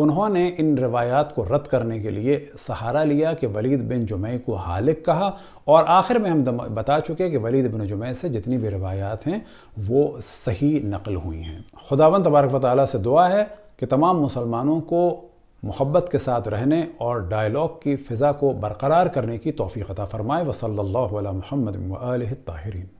Speaker 1: उन्होंने इन रवायात को रद्द करने के लिए सहारा लिया कि वलीद बिन जुमे को हालिक कहा और आखिर में हम बता चुके कि वलीद बिन जुमे से जितनी भी रवायात हैं वो सही नकल हुई हैं खुदावन तबारक वाली से दुआ है कि तमाम मुसलमानों को मोहब्बत के साथ रहने और डायलॉग की फ़िज़ा को बरकरार करने की तोफ़ी अता फ़रमाए वसल्ला महमद ताहरीन